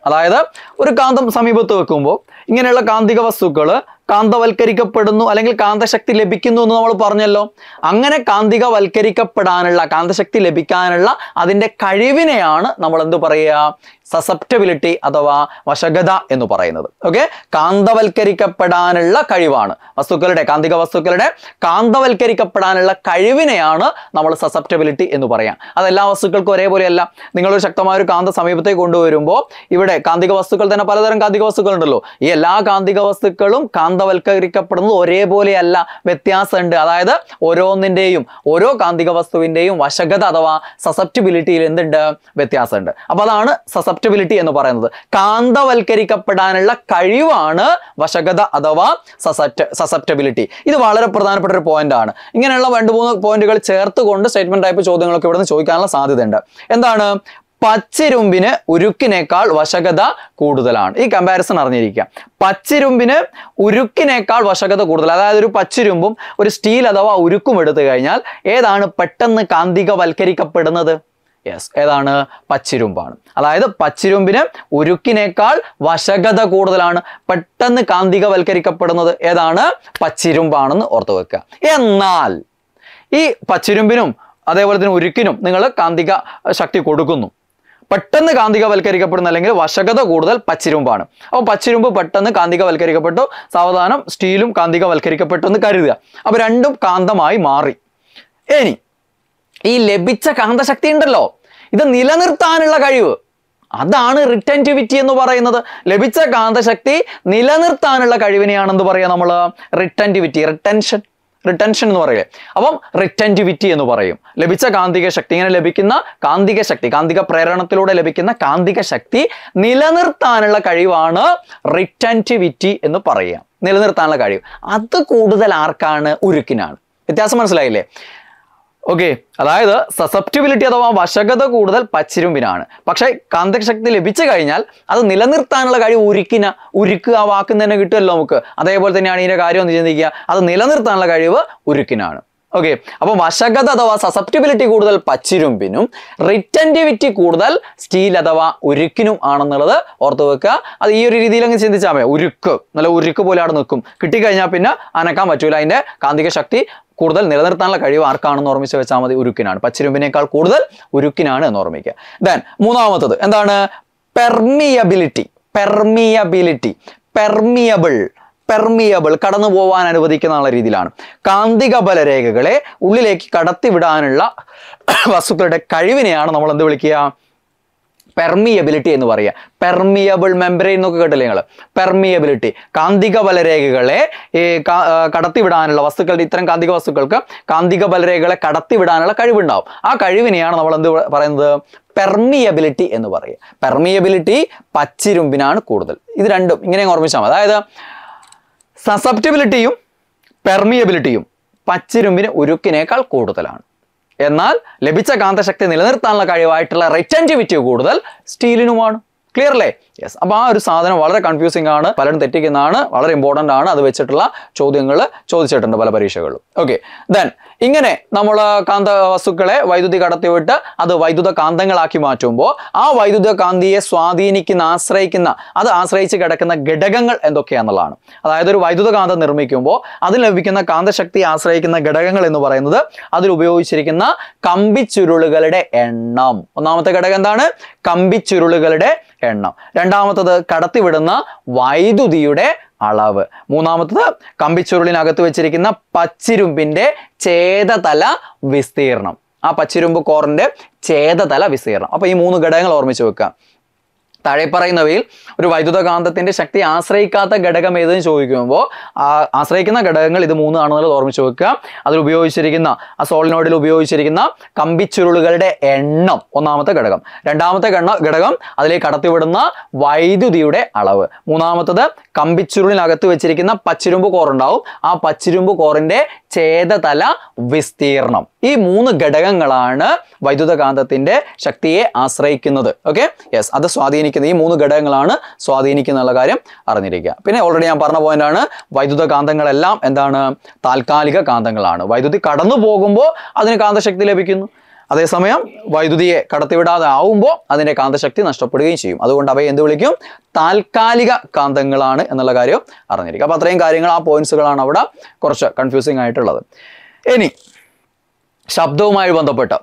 അതായത് ഒരു കാന്തം സമീപത്ത് വെക്കുമ്പോൾ ഇങ്ങനെയുള്ള കാന്തിക വസ്തുക്കൾ കാന്തവൽക്കരിക്കപ്പെടുന്നു അല്ലെങ്കിൽ കാന്തശക്തി ലഭിക്കുന്നു എന്ന് നമ്മൾ പറഞ്ഞല്ലോ അങ്ങനെ കാന്തികവൽക്കരിക്കപ്പെടാനുള്ള കാന്തശക്തി ലഭിക്കാനുള്ള അതിൻ്റെ കഴിവിനെയാണ് നമ്മൾ എന്ത് പറയുക സസെപ്റ്റബിലിറ്റി അഥവാ വശഗത എന്ന് പറയുന്നത് ഓക്കെ കാന്തവൽക്കരിക്കപ്പെടാനുള്ള കഴിവാണ് വസ്തുക്കളുടെ കാന്തിക വസ്തുക്കളുടെ കാന്തവൽക്കരിക്കപ്പെടാനുള്ള കഴിവിനെയാണ് നമ്മൾ സസെപ്റ്റബിലിറ്റി എന്ന് പറയാം അതെല്ലാ വസ്തുക്കൾക്കും ഒരേപോലെയല്ല നിങ്ങളൊരു ശക്തമായ ഒരു കാന്ത സമീപത്തെ കൊണ്ടുവരുമ്പോൾ ഇവിടെ കാന്തിക വസ്തുക്കൾ തന്നെ പലതരം കാന്തിക വസ്തുക്കളുണ്ടല്ലോ ഈ എല്ലാ കാന്തിക വസ്തുക്കളും കാന്ത കാന്തവൽക്കരിക്കപ്പെടുന്നത് ഒരേപോലെയല്ല വ്യത്യാസമുണ്ട് അതായത് ഓരോന്നിൻ്റെയും ഓരോ കാന്തിക വസ്തുവിൻ്റെയും വശഗത അഥവാ സസപ്റ്റബിലിറ്റിയിൽ എന്തുണ്ട് വ്യത്യാസമുണ്ട് അപ്പോൾ അതാണ് സസപ്റ്റബിലിറ്റി എന്ന് പറയുന്നത് കാന്തവൽക്കരിക്കപ്പെടാനുള്ള കഴിവാണ് വശഗത അഥവാ സസപ്റ്റ സസപ്റ്റബിലിറ്റി ഇത് വളരെ പ്രധാനപ്പെട്ട ഒരു പോയിന്റാണ് ഇങ്ങനെയുള്ള രണ്ട് മൂന്ന് പോയിന്റുകൾ ചേർത്തുകൊണ്ട് സ്റ്റേറ്റ്മെന്റ് ടൈപ്പ് ചോദ്യങ്ങളൊക്കെ ഇവിടെ നിന്ന് ചോദിക്കാനുള്ള സാധ്യതയുണ്ട് എന്താണ് പച്ചിരുമ്പിന് ഉരുക്കിനേക്കാൾ വശകത കൂടുതലാണ് ഈ കമ്പാരിസൺ അറിഞ്ഞിരിക്കുക പച്ചിരുമ്പിന് ഉരുക്കിനേക്കാൾ വശകത കൂടുതൽ അതായത് ഒരു പച്ചിരുമ്പും ഒരു സ്റ്റീൽ അഥവാ ഉരുക്കും എടുത്തു കഴിഞ്ഞാൽ ഏതാണ് പെട്ടെന്ന് കാന്തികവൽക്കരിക്കപ്പെടുന്നത് യെസ് ഏതാണ് പച്ചിരുമ്പാണ് അതായത് പച്ചിരുമ്പിന് ഉരുക്കിനേക്കാൾ വശകത കൂടുതലാണ് പെട്ടെന്ന് കാന്തികവൽക്കരിക്കപ്പെടുന്നത് ഏതാണ് പച്ചിരുമ്പാണെന്ന് ഓർത്തു വെക്കുക എന്നാൽ ഈ പച്ചിരുമ്പിനും അതേപോലെ തന്നെ ഉരുക്കിനും നിങ്ങൾ കാന്തിക ശക്തി കൊടുക്കുന്നു പെട്ടെന്ന് കാന്തികവൽക്കരിക്കപ്പെടുന്ന അല്ലെങ്കിൽ വശകത കൂടുതൽ പച്ചിരുമ്പാണ് അപ്പൊ പച്ചിരുമ്പ് പെട്ടെന്ന് കാന്തികവൽക്കരിക്കപ്പെട്ടു സാവധാനം സ്റ്റീലും കാന്തികവൽക്കരിക്കപ്പെട്ടു എന്ന് കരുതുക അപ്പൊ രണ്ടും കാന്തമായി മാറി ഇനി ഈ ലഭിച്ച കാന്തശക്തി ഉണ്ടല്ലോ ഇത് നിലനിർത്താനുള്ള കഴിവ് അതാണ് റിട്ടൻറ്റിവിറ്റി എന്ന് പറയുന്നത് ലഭിച്ച കാന്തശക്തി നിലനിർത്താനുള്ള കഴിവിനെയാണെന്ന് പറയുക നമ്മൾ റിട്ടൻറ്റിവിറ്റി റിട്ടൻഷൻ റിട്ടൻഷൻ എന്ന് പറയുക അപ്പം റിറ്റൻറ്റിവിറ്റി എന്ന് പറയും ലഭിച്ച കാന്തിക ശക്തി ഇങ്ങനെ ലഭിക്കുന്ന കാന്തിക ശക്തി കാന്തിക പ്രേരണത്തിലൂടെ ലഭിക്കുന്ന കാന്തിക ശക്തി നിലനിർത്താനുള്ള കഴിവാണ് റിറ്റൻറ്റിവിറ്റി എന്ന് പറയുക നിലനിർത്താനുള്ള കഴിവ് അത് കൂടുതൽ ആർക്കാണ് ഉരുക്കിനാണ് വ്യത്യാസം മനസ്സിലായില്ലേ ഓക്കെ അതായത് സസപ്റ്റബിലിറ്റി അഥവാ വശകത കൂടുതൽ പച്ചിരുമ്പിനാണ് പക്ഷേ കാന്തശക്തി ലഭിച്ചു കഴിഞ്ഞാൽ അത് നിലനിർത്താനുള്ള കാര്യം ഉരുക്കിന ഉരുക്ക് ആ വാക്കിന് തന്നെ കിട്ടുമല്ലോ നമുക്ക് അതേപോലെ തന്നെയാണ് ഇതിൻ്റെ കാര്യം ഒന്ന് ചിന്തിക്കുക അത് നിലനിർത്താനുള്ള കഴിവ് ഉരുക്കിനാണ് ഓക്കെ അപ്പോൾ വശകത അഥവാ സസപ്റ്റബിലിറ്റി കൂടുതൽ പച്ചിരുമ്പിനും റിറ്റൻറ്റിവിറ്റി കൂടുതൽ സ്റ്റീൽ അഥവാ ഉരുക്കിനും ആണെന്നുള്ളത് ഓർത്ത് വെക്കുക അത് ഈ ഒരു രീതിയിൽ അങ്ങ് ചിന്തിച്ചാൽ മതി ഉരുക്ക് നല്ല ഉരുക്ക് പോലെ അവിടെ നിൽക്കും കിട്ടിക്കഴിഞ്ഞാൽ പിന്നെ അനക്കാൻ പറ്റൂല അതിൻ്റെ കാന്തിക ശക്തി കൂടുതൽ നിലനിർത്താനുള്ള കഴിവ് ആർക്കാണെന്ന് ഓർമ്മിച്ച് വെച്ചാൽ മതി ഉരുക്കിനാണ് പച്ചിരുമ്പിനേക്കാൾ കൂടുതൽ ഉരുക്കിനാണ് എന്ന് ഓർമ്മിക്കുക ദെൻ മൂന്നാമത്തത് എന്താണ് പെർമിയബിലിറ്റി പെർമിയബിലിറ്റി പെർമിയബിൾ പെർമിയബിൾ കടന്നു പോകാൻ അനുവദിക്കുന്ന രീതിയിലാണ് കാന്തിക ബലരേഖകളെ ഉള്ളിലേക്ക് കടത്തിവിടാനുള്ള വസ്തുക്കളുടെ കഴിവിനെയാണ് നമ്മൾ എന്ത് വിളിക്കുക പെർമിയബിലിറ്റി എന്ന് പറയുക പെർമിയബിൾ മെമ്പറി എന്നൊക്കെ കേട്ടില്ലേ നിങ്ങൾ പെർമിയബിലിറ്റി കാന്തിക ബലരേഖകളെ ഈ കടത്തിവിടാനുള്ള വസ്തുക്കളുടെ ഇത്തരം കാന്തിക വസ്തുക്കൾക്ക് കാന്തിക ബലരേഖകളെ കടത്തിവിടാനുള്ള കഴിവുണ്ടാവും ആ കഴിവിനെയാണ് നമ്മൾ എന്ത് പറയുന്നത് പെർമിയബിലിറ്റി എന്ന് പറയുക പെർമിയബിലിറ്റി പച്ചിരുമ്പിനാണ് കൂടുതൽ ഇത് രണ്ടും ഇങ്ങനെ ഓർമ്മിച്ചാൽ അതായത് സസപ്റ്റബിലിറ്റിയും പെർമിയബിലിറ്റിയും പച്ചിരുമ്പിന് ഉരുക്കിനേക്കാൾ കൂടുതലാണ് എന്നാൽ ലഭിച്ച കാന്തശക്തി നിലനിർത്താനുള്ള കഴിവായിട്ടുള്ള റിറ്റൻറ്റിവിറ്റി കൂടുതൽ സ്റ്റീലിനുമാണ് ക്ലിയർ അല്ലേ യെസ് അപ്പോൾ ആ ഒരു സാധനം വളരെ കൺഫ്യൂസിംഗ് ആണ് പലരും തെറ്റിക്കുന്നതാണ് വളരെ ഇമ്പോർട്ടൻ്റ് ആണ് അത് വെച്ചിട്ടുള്ള ചോദ്യങ്ങൾ ചോദിച്ചിട്ടുണ്ട് പല പരീക്ഷകളിലും ഓക്കെ ദെൻ ഇങ്ങനെ നമ്മൾ കാന്ത വസ്തുക്കളെ വൈദ്യുതി കടത്തിവിട്ട് അത് വൈദ്യുത കാന്തങ്ങളാക്കി മാറ്റുമ്പോൾ ആ വൈദ്യുത കാന്തിയെ സ്വാധീനിക്കുന്ന ആശ്രയിക്കുന്ന അത് ആശ്രയിച്ച് കിടക്കുന്ന ഘടകങ്ങൾ എന്തൊക്കെയാണെന്നുള്ളതാണ് അതായത് ഒരു വൈദ്യുത കാന്തം നിർമ്മിക്കുമ്പോൾ അതിൽ ലഭിക്കുന്ന കാന്തശക്തി ആശ്രയിക്കുന്ന ഘടകങ്ങൾ എന്ന് പറയുന്നത് അതിലുപയോഗിച്ചിരിക്കുന്ന കമ്പിച്ചുരുളുകളുടെ എണ്ണം ഒന്നാമത്തെ ഘടകം എന്താണ് കമ്പിച്ചുരുളുകളുടെ എണ്ണം രണ്ടാമത്തത് കടത്തിവിടുന്ന വൈദ്യുതിയുടെ അളവ് മൂന്നാമത്തത് കമ്പിച്ചുരുളിനകത്ത് വെച്ചിരിക്കുന്ന പച്ചിരുമ്പിന്റെ ചേതതല വിസ്തീർണം ആ പച്ചിരുമ്പ് കോറിന്റെ ചേതതല വിസ്തീർണം അപ്പോൾ ഈ മൂന്ന് ഘടകങ്ങൾ ഓർമ്മിച്ച് വെക്കുക താഴെ പറയുന്നവയിൽ ഒരു വൈദ്യുതകാന്തത്തിന്റെ ശക്തി ആശ്രയിക്കാത്ത ഘടകം ഏതെന്ന് ചോദിക്കുമ്പോൾ ആശ്രയിക്കുന്ന ഘടകങ്ങൾ ഇത് മൂന്നാണെന്നുള്ളത് ഓർമ്മിച്ച് വെക്കുക അതിൽ ഉപയോഗിച്ചിരിക്കുന്ന ആ സോളിനോഡിൽ ഉപയോഗിച്ചിരിക്കുന്ന കമ്പിച്ചുരുളുകളുടെ എണ്ണം ഒന്നാമത്തെ ഘടകം രണ്ടാമത്തെ ഘടകം അതിലേക്ക് കടത്തിവിടുന്ന വൈദ്യുതിയുടെ അളവ് മൂന്നാമത്തത് കമ്പിച്ചുരുളിനകത്ത് വെച്ചിരിക്കുന്ന പച്ചിരുമ്പ് കോറുണ്ടാവും ആ പച്ചിരുമ്പ് കോറിന്റെ ഛേദതല വിസ്തീർണം ഈ മൂന്ന് ഘടകങ്ങളാണ് വൈദ്യുതകാന്തത്തിന്റെ ശക്തിയെ ആശ്രയിക്കുന്നത് ഓക്കെ യെസ് അത് സ്വാധീനിക്കുന്ന ഈ മൂന്ന് ഘടകങ്ങളാണ് സ്വാധീനിക്കുന്നുള്ള കാര്യം അറിഞ്ഞിരിക്കുക പിന്നെ ഓൾറെഡി ഞാൻ പറഞ്ഞ പോയിന്റാണ് വൈദ്യുതകാന്തങ്ങളെല്ലാം എന്താണ് താൽക്കാലിക കാന്തങ്ങളാണ് വൈദ്യുതി കടന്നു പോകുമ്പോൾ അതിന് കാന്തശക്തി ലഭിക്കുന്നു അതേസമയം വൈദ്യുതിയെ കടത്തിവിടാതെ ആവുമ്പോൾ അതിൻ്റെ കാന്തശക്തി നഷ്ടപ്പെടുകയും ചെയ്യും അതുകൊണ്ട് അവയെ എന്ത് വിളിക്കും താൽക്കാലിക കാന്തങ്ങളാണ് എന്നുള്ള കാര്യം അറിഞ്ഞിരിക്കുക അപ്പോൾ അത്രയും കാര്യങ്ങൾ ആ പോയിന്റ്സുകളാണ് അവിടെ കുറച്ച് കൺഫ്യൂസിങ് ആയിട്ടുള്ളത് ഇനി ശബ്ദവുമായി ബന്ധപ്പെട്ട്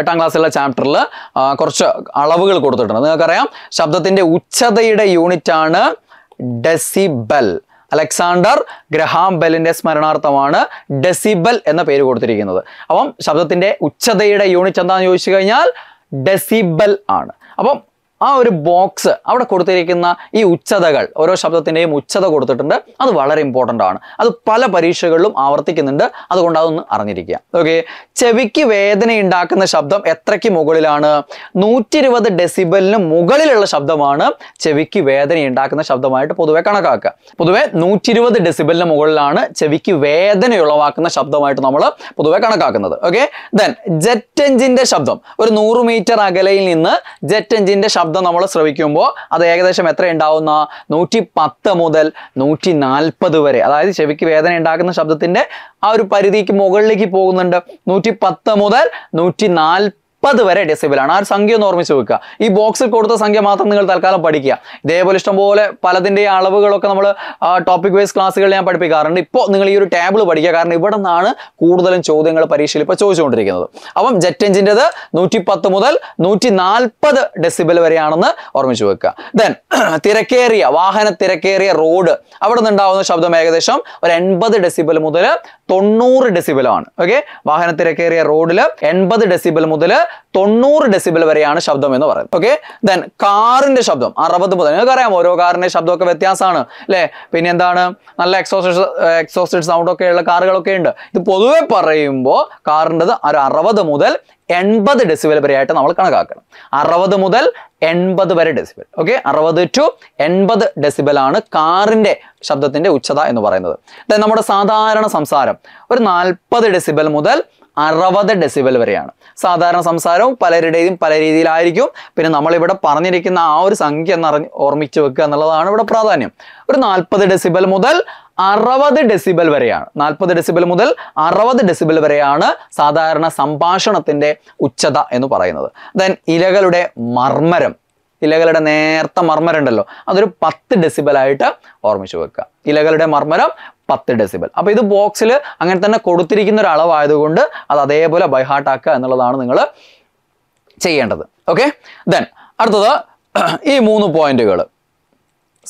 എട്ടാം ക്ലാസ്സിലെ ചാപ്റ്ററിൽ കുറച്ച് അളവുകൾ കൊടുത്തിട്ടുണ്ട് നിങ്ങൾക്കറിയാം ശബ്ദത്തിൻ്റെ ഉച്ചതയുടെ യൂണിറ്റാണ് ഡെസിബൽ അലക്സാണ്ടർ ഗ്രഹാം ബെല്ലിൻ്റെ സ്മരണാർത്ഥമാണ് ഡെസിബൽ എന്ന പേര് കൊടുത്തിരിക്കുന്നത് അപ്പം ശബ്ദത്തിൻ്റെ ഉച്ചതയുടെ യൂണിറ്റ് എന്താണെന്ന് ചോദിച്ചു കഴിഞ്ഞാൽ ഡെസിബൽ ആണ് അപ്പം ആ ഒരു ബോക്സ് അവിടെ കൊടുത്തിരിക്കുന്ന ഈ ഉച്ചതകൾ ഓരോ ശബ്ദത്തിൻ്റെയും ഉച്ചത കൊടുത്തിട്ടുണ്ട് അത് വളരെ ഇമ്പോർട്ടൻ്റ് ആണ് അത് പല പരീക്ഷകളിലും ആവർത്തിക്കുന്നുണ്ട് അതുകൊണ്ട് അതൊന്ന് അറിഞ്ഞിരിക്കുക ഓക്കെ ചെവിക്ക് വേദന ഉണ്ടാക്കുന്ന ശബ്ദം എത്രയ്ക്ക് മുകളിലാണ് നൂറ്റി ഇരുപത് ഡെസിബലിന് മുകളിലുള്ള ശബ്ദമാണ് ചെവിക്ക് വേദന ഉണ്ടാക്കുന്ന ശബ്ദമായിട്ട് പൊതുവെ കണക്കാക്കുക പൊതുവെ നൂറ്റി ഇരുപത് ഡെസിബലിന് മുകളിലാണ് ചെവിക്ക് വേദന ഉളവാക്കുന്ന ശബ്ദമായിട്ട് നമ്മൾ പൊതുവെ കണക്കാക്കുന്നത് ഓക്കെ ദെൻ ജെറ്റ് എഞ്ചിൻ്റെ ശബ്ദം ഒരു നൂറ് മീറ്റർ അകലയിൽ നിന്ന് ജെറ്റ് എഞ്ചിൻ്റെ ശബ്ദം ശബ്ദം നമ്മൾ ശ്രവിക്കുമ്പോൾ അത് ഏകദേശം എത്ര ഉണ്ടാവുന്ന നൂറ്റി പത്ത് മുതൽ നൂറ്റി നാൽപ്പത് വരെ അതായത് ചെവിക്ക് വേദന ഉണ്ടാക്കുന്ന ശബ്ദത്തിന്റെ ആ ഒരു പരിധിക്ക് മുകളിലേക്ക് പോകുന്നുണ്ട് നൂറ്റി പത്ത് മുതൽ നൂറ്റി മുപ്പത് വരെ ആണ് ആ ഒരു സംഖ്യ ഒന്ന് ഓർമ്മിച്ച് വെക്കുക ഈ ബോക്സിൽ കൊടുത്ത സംഖ്യ മാത്രം നിങ്ങൾ തൽക്കാലം പഠിക്കുക ഇതേപോലെ ഇഷ്ടംപോലെ പലതിൻ്റെ അളവുകളൊക്കെ നമ്മൾ ടോപ്പിക് വൈസ് ക്ലാസ്സുകളിൽ ഞാൻ പഠിപ്പിക്കാറുണ്ട് ഇപ്പോൾ നിങ്ങൾ ഈ ഒരു ടേബിൾ പഠിക്കുക കാരണം ഇവിടെ നിന്നാണ് കൂടുതലും ചോദ്യങ്ങൾ പരീക്ഷയിൽ ഇപ്പോൾ ചോദിച്ചുകൊണ്ടിരിക്കുന്നത് അപ്പം ജെറ്റ് എഞ്ചിൻ്റെത് നൂറ്റി പത്ത് മുതൽ നൂറ്റി നാൽപ്പത് ഡെസിബിൾ വരെയാണെന്ന് ഓർമ്മിച്ച് വെക്കുക ദെൻ തിരക്കേറിയ വാഹന തിരക്കേറിയ റോഡ് അവിടെ നിന്നുണ്ടാവുന്ന ശബ്ദം ഏകദേശം ഒരു എൺപത് ഡെസിബിൾ മുതൽ തൊണ്ണൂറ് ഡെസിബലാണ് ഓക്കെ വാഹന തിരക്കേറിയ റോഡിൽ എൺപത് ഡെസിബൽ മുതൽ തൊണ്ണൂറ് ഡെസിബൽ വരെയാണ് ശബ്ദം എന്ന് പറയുന്നത് ഓക്കെ ദെൻ കാറിന്റെ ശബ്ദം അറുപത് മുതൽ നിങ്ങൾക്കറിയാം ഓരോ കാറിന്റെ ശബ്ദമൊക്കെ വ്യത്യാസമാണ് അല്ലേ പിന്നെ എന്താണ് നല്ല എക്സോസ്റ്റ് എക്സോസ്റ്റഡ് സൗണ്ട് ഒക്കെ ഉള്ള കാറുകളൊക്കെ ഉണ്ട് ഇത് പൊതുവെ പറയുമ്പോൾ കാറിൻ്റെത് ഒരു അറുപത് മുതൽ എൺപത് ഡെസിബൽ വരെയായിട്ട് നമ്മൾ കണക്കാക്കണം അറുപത് മുതൽ എൺപത് വരെ ഡെസിബൽ ഓക്കെ അറുപത് ടു എൺപത് ഡെസിബൽ ആണ് കാറിൻ്റെ ശബ്ദത്തിൻ്റെ ഉച്ചത എന്ന് പറയുന്നത് അതായത് നമ്മുടെ സാധാരണ സംസാരം ഒരു നാൽപ്പത് ഡെസിബൽ മുതൽ അറുപത് ഡെസിബൽ വരെയാണ് സാധാരണ സംസാരവും പലരുടെയും പല രീതിയിലായിരിക്കും പിന്നെ നമ്മളിവിടെ പറഞ്ഞിരിക്കുന്ന ആ ഒരു സംഖ്യ എന്ന് ഓർമ്മിച്ചു വെക്കുക എന്നുള്ളതാണ് ഇവിടെ പ്രാധാന്യം ഒരു നാൽപ്പത് ഡെസിബൽ മുതൽ അറുപത് ഡെസിബൽ വരെയാണ് നാൽപ്പത് ഡെസിബൽ മുതൽ അറുപത് ഡെസിബൽ വരെയാണ് സാധാരണ സംഭാഷണത്തിൻ്റെ ഉച്ചത എന്ന് പറയുന്നത് ദെൻ ഇലകളുടെ മർമ്മരം ഇലകളുടെ നേർത്ത മർമ്മരം ഉണ്ടല്ലോ അതൊരു പത്ത് ഡെസിബലായിട്ട് ഓർമ്മിച്ചു വെക്കുക ഇലകളുടെ മർമ്മരം പത്ത് ഡെസിബൽ അപ്പോൾ ഇത് ബോക്സിൽ അങ്ങനെ തന്നെ കൊടുത്തിരിക്കുന്ന ഒരളവായതുകൊണ്ട് അത് അതേപോലെ ബൈഹാർട്ട് ആക്കുക എന്നുള്ളതാണ് നിങ്ങൾ ചെയ്യേണ്ടത് ഓക്കെ ദെൻ അടുത്തത് ഈ മൂന്ന് പോയിന്റുകൾ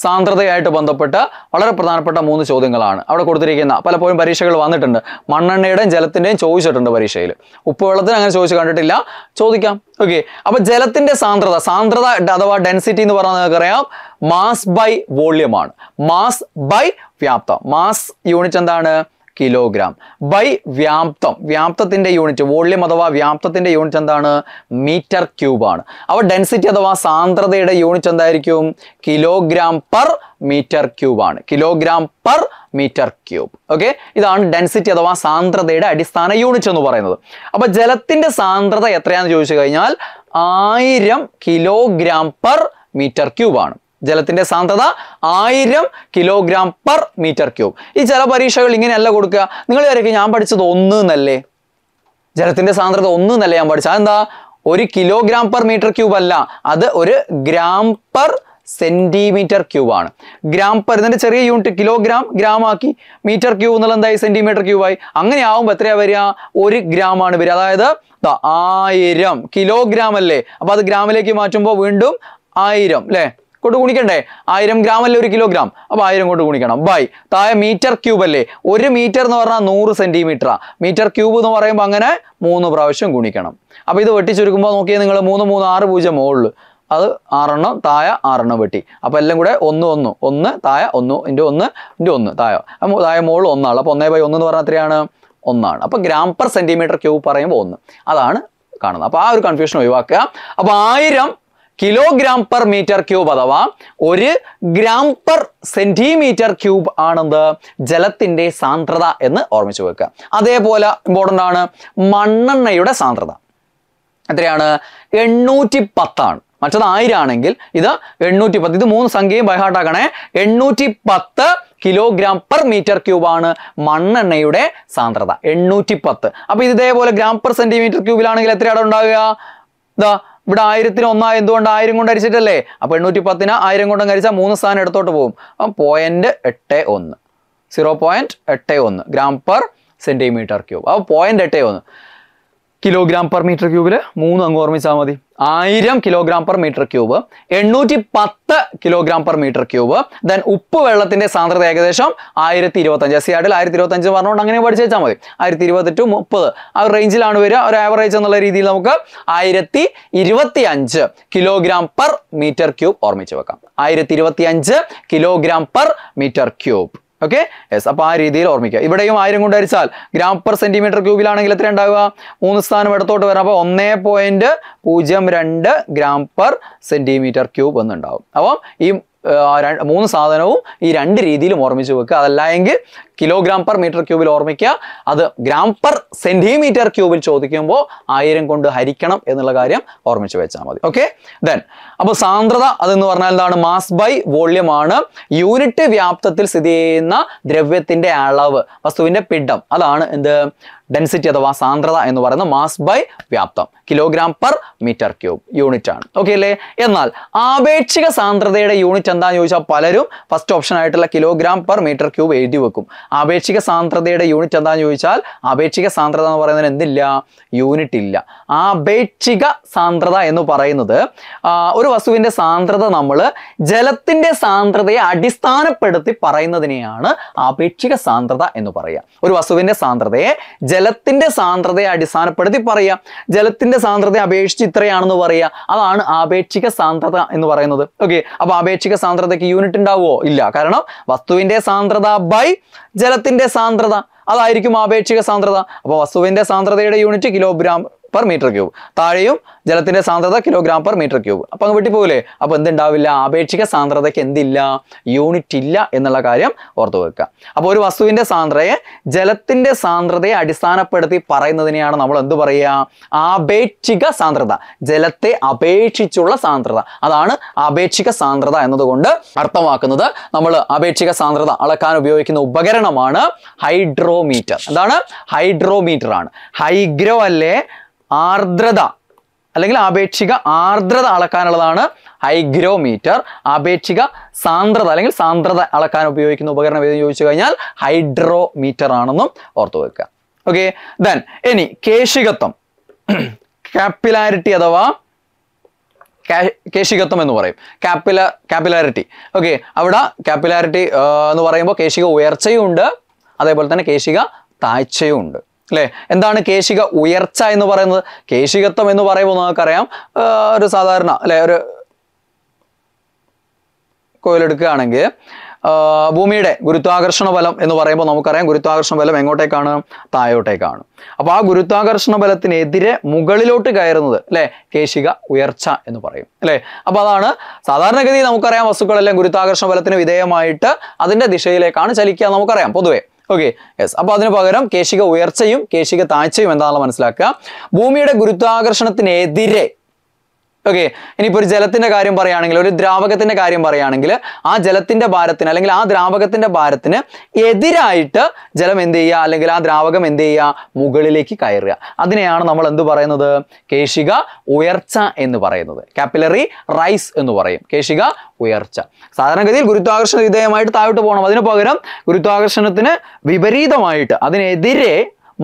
സാന്ദ്രതയായിട്ട് ബന്ധപ്പെട്ട വളരെ പ്രധാനപ്പെട്ട മൂന്ന് ചോദ്യങ്ങളാണ് അവിടെ കൊടുത്തിരിക്കുന്ന പലപ്പോഴും പരീക്ഷകൾ വന്നിട്ടുണ്ട് മണ്ണെണ്ണയുടെയും ജലത്തിൻ്റെയും ചോദിച്ചിട്ടുണ്ട് പരീക്ഷയിൽ ഉപ്പുവെള്ളത്തിന് അങ്ങനെ ചോദിച്ചു കണ്ടിട്ടില്ല ചോദിക്കാം ഓക്കെ അപ്പൊ ജലത്തിന്റെ സാന്ദ്രത സാന്ദ്രത അഥവാ ഡെൻസിറ്റി എന്ന് പറഞ്ഞാൽ നിങ്ങൾക്കറിയാം മാസ് ബൈ വോള്യമാണ് മാസ് ബൈ വ്യാപ്തം മാസ് യൂണിറ്റ് എന്താണ് കിലോഗ്രാം ബൈ വ്യാപ്തം വ്യാപ്തത്തിന്റെ യൂണിറ്റ് വോള്യം അഥവാ വ്യാപ്തത്തിന്റെ യൂണിറ്റ് എന്താണ് മീറ്റർ ക്യൂബാണ് അപ്പോൾ ഡെൻസിറ്റി അഥവാ സാന്ദ്രതയുടെ യൂണിറ്റ് എന്തായിരിക്കും കിലോഗ്രാം പെർ മീറ്റർ ക്യൂബാണ് kilogram per metre cube okay ഇതാണ് ഡെൻസിറ്റി അഥവാ സാന്ദ്രതയുടെ അടിസ്ഥാന യൂണിറ്റ് എന്ന് പറയുന്നത് അപ്പൊ ജലത്തിന്റെ സാന്ദ്രത എത്രയാണെന്ന് ചോദിച്ചു കഴിഞ്ഞാൽ ആയിരം കിലോഗ്രാം പെർ മീറ്റർ ക്യൂബാണ് ജലത്തിന്റെ സാന്ദ്രത ആയിരം കിലോഗ്രാം പെർ മീറ്റർ ക്യൂബ് ഈ ജല പരീക്ഷകൾ ഇങ്ങനെയല്ല കൊടുക്കുക നിങ്ങൾ വരയ്ക്കും ഞാൻ പഠിച്ചത് ഒന്ന് എന്നല്ലേ ജലത്തിന്റെ സാന്ദ്രത ഒന്ന് എന്നല്ലേ ഞാൻ പഠിച്ചത് അതെന്താ ഒരു കിലോഗ്രാം പെർ മീറ്റർ ക്യൂബ് അല്ല അത് ഒരു ഗ്രാം പെർ സെന്റിമീറ്റർ ക്യൂബ് ആണ് ഗ്രാം പെർ ഇതിന്റെ ചെറിയ യൂണിറ്റ് കിലോഗ്രാം ഗ്രാം ആക്കി മീറ്റർ ക്യൂബ് എന്നുള്ള എന്തായി സെന്റിമീറ്റർ ക്യൂബായി അങ്ങനെ ആവുമ്പോൾ എത്രയാ വരിക ഒരു ഗ്രാം ആണ് വരിക അതായത് ആയിരം കിലോഗ്രാം അല്ലേ അപ്പൊ അത് ഗ്രാമിലേക്ക് മാറ്റുമ്പോൾ വീണ്ടും ആയിരം അല്ലേ കൊണ്ട് ഗുണിക്കണ്ടേ ആയിരം ഗ്രാം അല്ലേ ഒരു കിലോഗ്രാം അപ്പോൾ ആയിരം കൊണ്ട് ഗുണിക്കണം ബൈ താഴെ മീറ്റർ ക്യൂബ് അല്ലേ ഒരു മീറ്റർ എന്ന് പറഞ്ഞാൽ നൂറ് സെന്റിമീറ്റർ മീറ്റർ ക്യൂബ് എന്ന് പറയുമ്പോൾ അങ്ങനെ മൂന്ന് പ്രാവശ്യം ഗുണിക്കണം അപ്പോൾ ഇത് വെട്ടിച്ചുരുക്കുമ്പോൾ നോക്കിയാൽ നിങ്ങൾ മൂന്ന് മൂന്ന് ആറ് പൂജ്യം മുകളിൽ അത് ആറെണ്ണം തായ ആറെണ്ണം വെട്ടി അപ്പോൾ എല്ലാം കൂടെ ഒന്ന് ഒന്ന് ഒന്ന് തായ ഒന്ന് ഇൻ്റെ ഒന്ന് ഇൻ്റെ ഒന്ന് തായ തായ മുകളിൽ ഒന്നാണ് അപ്പോൾ ഒന്നേ ബൈ ഒന്ന് എന്ന് പറഞ്ഞാൽ എത്രയാണ് ഒന്നാണ് അപ്പോൾ ഗ്രാം പെർ സെൻറ്റിമീറ്റർ ക്യൂബ് പറയുമ്പോൾ ഒന്ന് അതാണ് കാണുന്നത് അപ്പോൾ ആ ഒരു കൺഫ്യൂഷൻ ഒഴിവാക്കുക അപ്പോൾ ആയിരം കിലോഗ്രാം പെർ മീറ്റർ ക്യൂബ് അഥവാ ഒരു ഗ്രാം പെർ സെന്റിമീറ്റർ ക്യൂബ് ആണെന്ത് ജലത്തിന്റെ സാന്ദ്രത എന്ന് ഓർമ്മിച്ചു വെക്കുക അതേപോലെ ഇമ്പോർട്ടൻ്റ് ആണ് മണ്ണെണ്ണയുടെ സാന്ദ്രത എത്രയാണ് എണ്ണൂറ്റി പത്താണ് മറ്റത് ആയിരം ആണെങ്കിൽ ഇത് എണ്ണൂറ്റി പത്ത് ഇത് മൂന്ന് സംഖ്യയും ബൈഹാട്ടാക്കണേ എണ്ണൂറ്റി പത്ത് കിലോഗ്രാം പെർ മീറ്റർ ക്യൂബ് ആണ് മണ്ണെണ്ണയുടെ സാന്ദ്രത എണ്ണൂറ്റി പത്ത് അപ്പൊ ഇതേപോലെ ഗ്രാം പെർ സെന്റിമീറ്റർ ക്യൂബിലാണെങ്കിൽ എത്രയാണ് ഉണ്ടാവുക ഇതാ ഇവിടെ ആയിരത്തിന് ഒന്നാ എന്തുകൊണ്ട് ആയിരം കൊണ്ട് അരിച്ചിട്ടല്ലേ അപ്പൊ എണ്ണൂറ്റി പത്തിന് ആയിരം കൊണ്ട് കരിച്ചാൽ മൂന്ന് സ്ഥാനം എടുത്തോട്ട് പോകും അപ്പം പോയിന്റ് എട്ട് ഒന്ന് സീറോ പോയിന്റ് എട്ട് ഒന്ന് ഗ്രാം പെർ സെന്റിമീറ്റർ ക്യൂബ് അപ്പൊ പോയിന്റ് എട്ട് ഒന്ന് കിലോഗ്രാം പെർ മീറ്റർ ക്യൂബില് മൂന്ന് അങ്ങ് ഓർമ്മിച്ചാൽ മതി ആയിരം കിലോഗ്രാം പെർ മീറ്റർ ക്യൂബ് എണ്ണൂറ്റി പത്ത് kilogram per metre cube then ഉപ്പ് വെള്ളത്തിന്റെ സാന്ദ്രത ഏകദേശം ആയിരത്തി ഇരുപത്തഞ്ച് സി ആഡിൽ ആയിരത്തി ഇരുപത്തഞ്ച് പറഞ്ഞുകൊണ്ട് അങ്ങനെ പഠിച്ചേച്ചാൽ മതി ആയിരത്തി ഇരുപത്തി ടു മുപ്പത് ആ ഒരു റേഞ്ചിലാണ് വരിക ഒരു ആവറേജ് എന്നുള്ള രീതിയിൽ നമുക്ക് ആയിരത്തി ഇരുപത്തി അഞ്ച് കിലോഗ്രാം പെർ മീറ്റർ ക്യൂബ് ഓർമ്മിച്ച് വെക്കാം ആയിരത്തി ഇരുപത്തി അഞ്ച് kilogram per metre cube okay yes അപ്പോൾ ആ രീതിയിൽ ഓർമ്മിക്കുക ഇവിടെയും ആയിരം കൊണ്ട് ഹരിച്ചാൽ ഗ്രാം പെർ സെന്റിമീറ്റർ ക്യൂബിലാണെങ്കിൽ എത്ര ഉണ്ടാവുക മൂന്ന് സ്ഥാനം ഇടത്തോട്ട് വരാം അപ്പോൾ ഒന്നേ പോയിന്റ് പൂജ്യം രണ്ട് ഗ്രാം പെർ സെന്റിമീറ്റർ ക്യൂബ് എന്നുണ്ടാവും അപ്പം ഈ മൂന്ന് സാധനവും ഈ രണ്ട് രീതിയിലും ഓർമ്മിച്ച് വെക്കുക അതല്ല എങ്കിൽ കിലോഗ്രാം പെർ മീറ്റർ ക്യൂബിൽ ഓർമ്മിക്കുക അത് ഗ്രാം പെർ സെന്റിമീറ്റർ ക്യൂബിൽ ചോദിക്കുമ്പോൾ ആയിരം കൊണ്ട് ഹരിക്കണം എന്നുള്ള കാര്യം ഓർമ്മിച്ച് വെച്ചാൽ മതി ഓക്കെ ദെൻ അപ്പോൾ സാന്ദ്രത അതെന്ന് പറഞ്ഞാൽ എന്താണ് മാസ് ബൈ വോള്യം ആണ് യൂണിറ്റ് വ്യാപ്തത്തിൽ സ്ഥിതി ചെയ്യുന്ന ദ്രവ്യത്തിൻ്റെ അളവ് വസ്തുവിൻ്റെ പിഡം അതാണ് എന്ത് ഡെൻസിറ്റി അഥവാ സാന്ദ്രത എന്ന് പറയുന്നത് മാസ് ബൈ വ്യാപ്തം kilogram per metre cube unit ആണ് ഓക്കെ അല്ലേ എന്നാൽ ആപേക്ഷിക സാന്ദ്രതയുടെ യൂണിറ്റ് എന്താന്ന് ചോദിച്ചാൽ പലരും ഫസ്റ്റ് ഓപ്ഷൻ ആയിട്ടുള്ള കിലോഗ്രാം പെർ മീറ്റർ ക്യൂബ് എഴുതി വെക്കും ആപേക്ഷിക സാന്ദ്രതയുടെ യൂണിറ്റ് എന്താന്ന് ചോദിച്ചാൽ ആപേക്ഷിക സാന്ദ്രത എന്ന് പറയുന്നതിന് എന്തില്ല യൂണിറ്റ് ഇല്ല ആപേക്ഷിക സാന്ദ്രത എന്ന് പറയുന്നത് ഒരു വസ്തുവിന്റെ സാന്ദ്രത നമ്മൾ ജലത്തിന്റെ സാന്ദ്രതയെ അടിസ്ഥാനപ്പെടുത്തി പറയുന്നതിനെയാണ് ആപേക്ഷിക സാന്ദ്രത എന്ന് പറയുക ഒരു വസ്തുവിന്റെ സാന്ദ്രതയെ ജല ജലത്തിന്റെ സാന്ദ്രതയെ അടിസ്ഥാനപ്പെടുത്തി പറയുക ജലത്തിന്റെ സാന്ദ്രതയെ അപേക്ഷിച്ച് ഇത്രയാണെന്ന് പറയുക അതാണ് ആപേക്ഷിക സാന്ദ്രത എന്ന് പറയുന്നത് ഓക്കെ അപ്പോൾ ആപേക്ഷിക സാന്ദ്രതയ്ക്ക് യൂണിറ്റ് ഉണ്ടാവുമോ ഇല്ല കാരണം വസ്തുവിന്റെ സാന്ദ്രത ബൈ ജലത്തിന്റെ സാന്ദ്രത അതായിരിക്കും ആപേക്ഷിക സാന്ദ്രത അപ്പോൾ വസ്തുവിന്റെ സാന്ദ്രതയുടെ unit kilogram per metre cube താഴെയും ജലത്തിന്റെ സാന്ദ്രത കിലോഗ്രാം പെർ മീറ്റർ ക്യൂബ് അപ്പൊ അങ്ങ് വെട്ടിപ്പോകില്ലേ അപ്പൊ എന്തുണ്ടാവില്ല ആപേക്ഷിക സാന്ദ്രതയ്ക്ക് എന്തില്ല യൂണിറ്റ് ഇല്ല എന്നുള്ള കാര്യം ഓർത്തു വെക്കുക അപ്പൊ ഒരു വസ്തുവിന്റെ സാന്ദ്രയെ ജലത്തിന്റെ സാന്ദ്രതയെ അടിസ്ഥാനപ്പെടുത്തി പറയുന്നതിനെയാണ് നമ്മൾ എന്ത് പറയുക ആപേക്ഷിക സാന്ദ്രത ജലത്തെ അപേക്ഷിച്ചുള്ള സാന്ദ്രത അതാണ് ആപേക്ഷിക സാന്ദ്രത എന്നതുകൊണ്ട് അർത്ഥമാക്കുന്നത് നമ്മൾ ആപേക്ഷിക സാന്ദ്രത അളക്കാൻ ഉപയോഗിക്കുന്ന ഉപകരണമാണ് ഹൈഡ്രോമീറ്റർ എന്താണ് ഹൈഡ്രോമീറ്റർ ആണ് ഹൈഗ്രോ അല്ലേ ആർദ്രത അല്ലെങ്കിൽ ആപേക്ഷിക ആർദ്രത അളക്കാനുള്ളതാണ് ഹൈഗ്രോമീറ്റർ ആപേക്ഷിക സാന്ദ്രത അല്ലെങ്കിൽ സാന്ദ്രത അളക്കാൻ ഉപയോഗിക്കുന്ന ഉപകരണം ഏതെന്ന് ചോദിച്ചു കഴിഞ്ഞാൽ ഹൈഡ്രോമീറ്റർ ആണെന്നും ഓർത്തു വെക്കുക ഓക്കെ ദെൻ ഇനി കേശികത്വം കാപ്പിലാരിറ്റി അഥവാ കേശികത്വം എന്ന് പറയും കാപ്പില കാപ്പിലാരിറ്റി ഓക്കെ അവിടെ കാപ്പിലാരിറ്റി എന്ന് പറയുമ്പോൾ കേശിക ഉയർച്ചയും ഉണ്ട് അതേപോലെ തന്നെ കേശിക താഴ്ചയും ഉണ്ട് അല്ലേ എന്താണ് കേശിക ഉയർച്ച എന്ന് പറയുന്നത് കേശികത്വം എന്ന് പറയുമ്പോൾ നമുക്കറിയാം ഒരു സാധാരണ അല്ലെ ഒരു കോയിലെടുക്കുകയാണെങ്കിൽ ഭൂമിയുടെ ഗുരുത്വാകർഷണ ബലം എന്ന് പറയുമ്പോൾ നമുക്കറിയാം ഗുരുത്വാകർഷണ ബലം എങ്ങോട്ടേക്കാണ് താഴോട്ടേക്കാണ് അപ്പോൾ ആ ഗുരുത്വാകർഷണ ബലത്തിനെതിരെ മുകളിലോട്ട് കയറുന്നത് അല്ലേ കേശിക ഉയർച്ച എന്ന് പറയും അല്ലേ അപ്പോൾ അതാണ് സാധാരണഗതി നമുക്കറിയാം വസ്തുക്കളെല്ലാം ഗുരുത്വാകർഷണ ബലത്തിന് വിധേയമായിട്ട് അതിൻ്റെ ദിശയിലേക്കാണ് ചലിക്കുക നമുക്കറിയാം പൊതുവേ ഓക്കെ യെസ് അപ്പോൾ അതിന് പകരം കേശിക ഉയർച്ചയും കേശിക താഴ്ചയും എന്താണെന്ന് മനസ്സിലാക്കുക ഭൂമിയുടെ ഗുരുത്വാകർഷണത്തിനെതിരെ ഓക്കെ ഇനിയിപ്പോൾ ഒരു ജലത്തിൻ്റെ കാര്യം പറയുകയാണെങ്കിൽ ഒരു ദ്രാവകത്തിൻ്റെ കാര്യം പറയുകയാണെങ്കിൽ ആ ജലത്തിൻ്റെ ഭാരത്തിന് അല്ലെങ്കിൽ ആ ദ്രാവകത്തിൻ്റെ ഭാരത്തിന് എതിരായിട്ട് ജലം എന്ത് ചെയ്യുക അല്ലെങ്കിൽ ആ ദ്രാവകം എന്ത് ചെയ്യുക മുകളിലേക്ക് കയറുക അതിനെയാണ് നമ്മൾ എന്ത് പറയുന്നത് കേശിക ഉയർച്ച എന്ന് പറയുന്നത് കാപ്പിലറി റൈസ് എന്ന് പറയും കേശിക ഉയർച്ച സാധാരണഗതിയിൽ ഗുരുത്വാകർഷണ വിധേയമായിട്ട് താഴോട്ട് പോകണം അതിന് പകരം ഗുരുത്വാകർഷണത്തിന് വിപരീതമായിട്ട് അതിനെതിരെ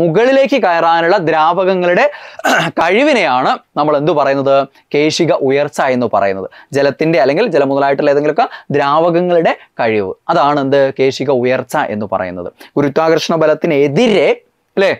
മുകളിലേക്ക് കയറാനുള്ള ദ്രാവകങ്ങളുടെ കഴിവിനെയാണ് നമ്മൾ എന്തു പറയുന്നത് കേശിക ഉയർച്ച എന്ന് പറയുന്നത് ജലത്തിൻ്റെ അല്ലെങ്കിൽ ജലം മുതലായിട്ടുള്ള ഏതെങ്കിലുമൊക്കെ ദ്രാവകങ്ങളുടെ കഴിവ് അതാണ് എന്ത് കേശിക ഉയർച്ച എന്ന് പറയുന്നത് ഗുരുത്വാകർഷണ ബലത്തിനെതിരെ അല്ലേ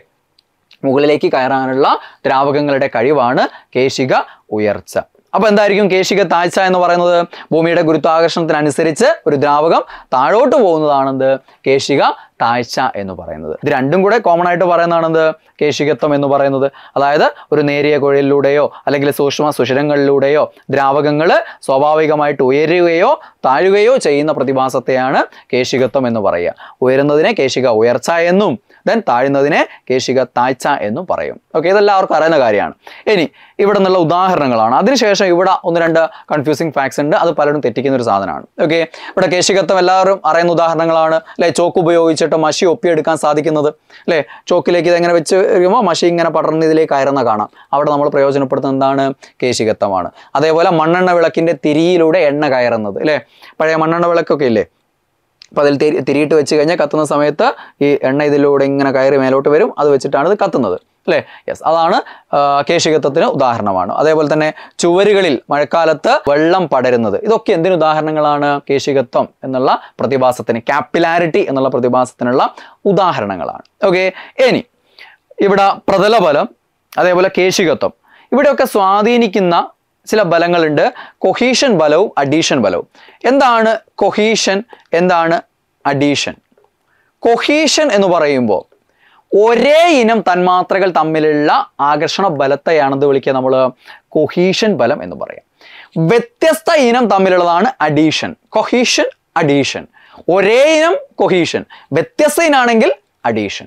മുകളിലേക്ക് കയറാനുള്ള ദ്രാവകങ്ങളുടെ കഴിവാണ് കേശിക ഉയർച്ച അപ്പോൾ എന്തായിരിക്കും കേശിക താഴ്ച എന്ന് പറയുന്നത് ഭൂമിയുടെ ഗുരുത്വാകർഷണത്തിനനുസരിച്ച് ഒരു ദ്രാവകം താഴോട്ട് പോകുന്നതാണെന്ത് കേശിക താഴ്ച എന്ന് പറയുന്നത് ഇത് രണ്ടും കൂടെ കോമൺ ആയിട്ട് പറയുന്നതാണെന്ത് കേശികത്വം എന്ന് പറയുന്നത് അതായത് ഒരു നേരിയ കുഴലിലൂടെയോ അല്ലെങ്കിൽ സൂക്ഷ്മ സുഷിരങ്ങളിലൂടെയോ ദ്രാവകങ്ങൾ സ്വാഭാവികമായിട്ട് ഉയരുകയോ താഴുകയോ ചെയ്യുന്ന പ്രതിഭാസത്തെയാണ് കേശികത്വം എന്ന് പറയുക ഉയരുന്നതിനെ കേശിക ഉയർച്ച എന്നും ദെൻ താഴ്ന്നതിനെ കേശിക താഴ്ച എന്നും പറയും ഓക്കെ ഇതെല്ലാവർക്കും അറിയുന്ന കാര്യമാണ് ഇനി ഇവിടെ നിന്നുള്ള ഉദാഹരണങ്ങളാണ് അതിനുശേഷം ഇവിടെ ഒന്ന് രണ്ട് കൺഫ്യൂസിങ് ഫാക്ട്സ് ഉണ്ട് അത് പലരും തെറ്റിക്കുന്ന ഒരു സാധനമാണ് ഓക്കെ ഇവിടെ കേശികത്വം എല്ലാവരും അറിയുന്ന ഉദാഹരണങ്ങളാണ് അല്ലെ ചോക്ക് ഉപയോഗിച്ചിട്ട് മഷി ഒപ്പിയെടുക്കാൻ സാധിക്കുന്നത് അല്ലെ ചോക്കിലേക്ക് ഇതെങ്ങനെ വെച്ച് കഴിയുമ്പോൾ മഷി ഇങ്ങനെ പടർന്ന് ഇതിലേക്ക് അയർന്ന കാണാം അവിടെ നമ്മൾ പ്രയോജനപ്പെടുത്തുന്ന എന്താണ് കേശികത്വമാണ് അതേപോലെ മണ്ണെണ്ണ വിളക്കിന്റെ തിരിയിലൂടെ എണ്ണ കയറുന്നത് അല്ലെ പഴയ മണ്ണെണ്ണ വിളക്കൊക്കെ ഇല്ലേ അപ്പോൾ അതിൽ തിരി തിരിയിട്ട് വെച്ച് കഴിഞ്ഞാൽ കത്തുന്ന സമയത്ത് ഈ എണ്ണ ഇതിലൂടെ ഇങ്ങനെ കയറി മേലോട്ട് വരും അത് വെച്ചിട്ടാണ് ഇത് കത്തുന്നത് അല്ലേ യെസ് അതാണ് കേശികത്വത്തിന് ഉദാഹരണമാണ് അതേപോലെ തന്നെ ചുവരുകളിൽ മഴക്കാലത്ത് വെള്ളം പടരുന്നത് ഇതൊക്കെ എന്തിനു ഉദാഹരണങ്ങളാണ് കേശികത്വം എന്നുള്ള പ്രതിഭാസത്തിന് ക്യാപ്പിലാരിറ്റി എന്നുള്ള പ്രതിഭാസത്തിനുള്ള ഉദാഹരണങ്ങളാണ് ഓക്കെ ഇനി ഇവിടെ പ്രതലബലം അതേപോലെ കേശികത്വം ഇവിടെയൊക്കെ സ്വാധീനിക്കുന്ന ചില ബലങ്ങളുണ്ട് കൊഹീഷൻ ബലവും അഡീഷൻ ബലവും എന്താണ് കൊഹീഷൻ എന്താണ് അഡീഷൻ കൊഹീഷൻ എന്ന് പറയുമ്പോൾ ഒരേ ഇനം തന്മാത്രകൾ തമ്മിലുള്ള ആകർഷണ ബലത്തെയാണെന്ന് വിളിക്കുക നമ്മൾ കൊഹീഷൻ ബലം എന്ന് പറയാം വ്യത്യസ്ത ഇനം തമ്മിലുള്ളതാണ് അഡീഷൻ കൊഹീഷൻ അഡീഷൻ ഒരേ ഇനം കൊഹീഷൻ വ്യത്യസ്ത ഇനാണെങ്കിൽ അഡീഷൻ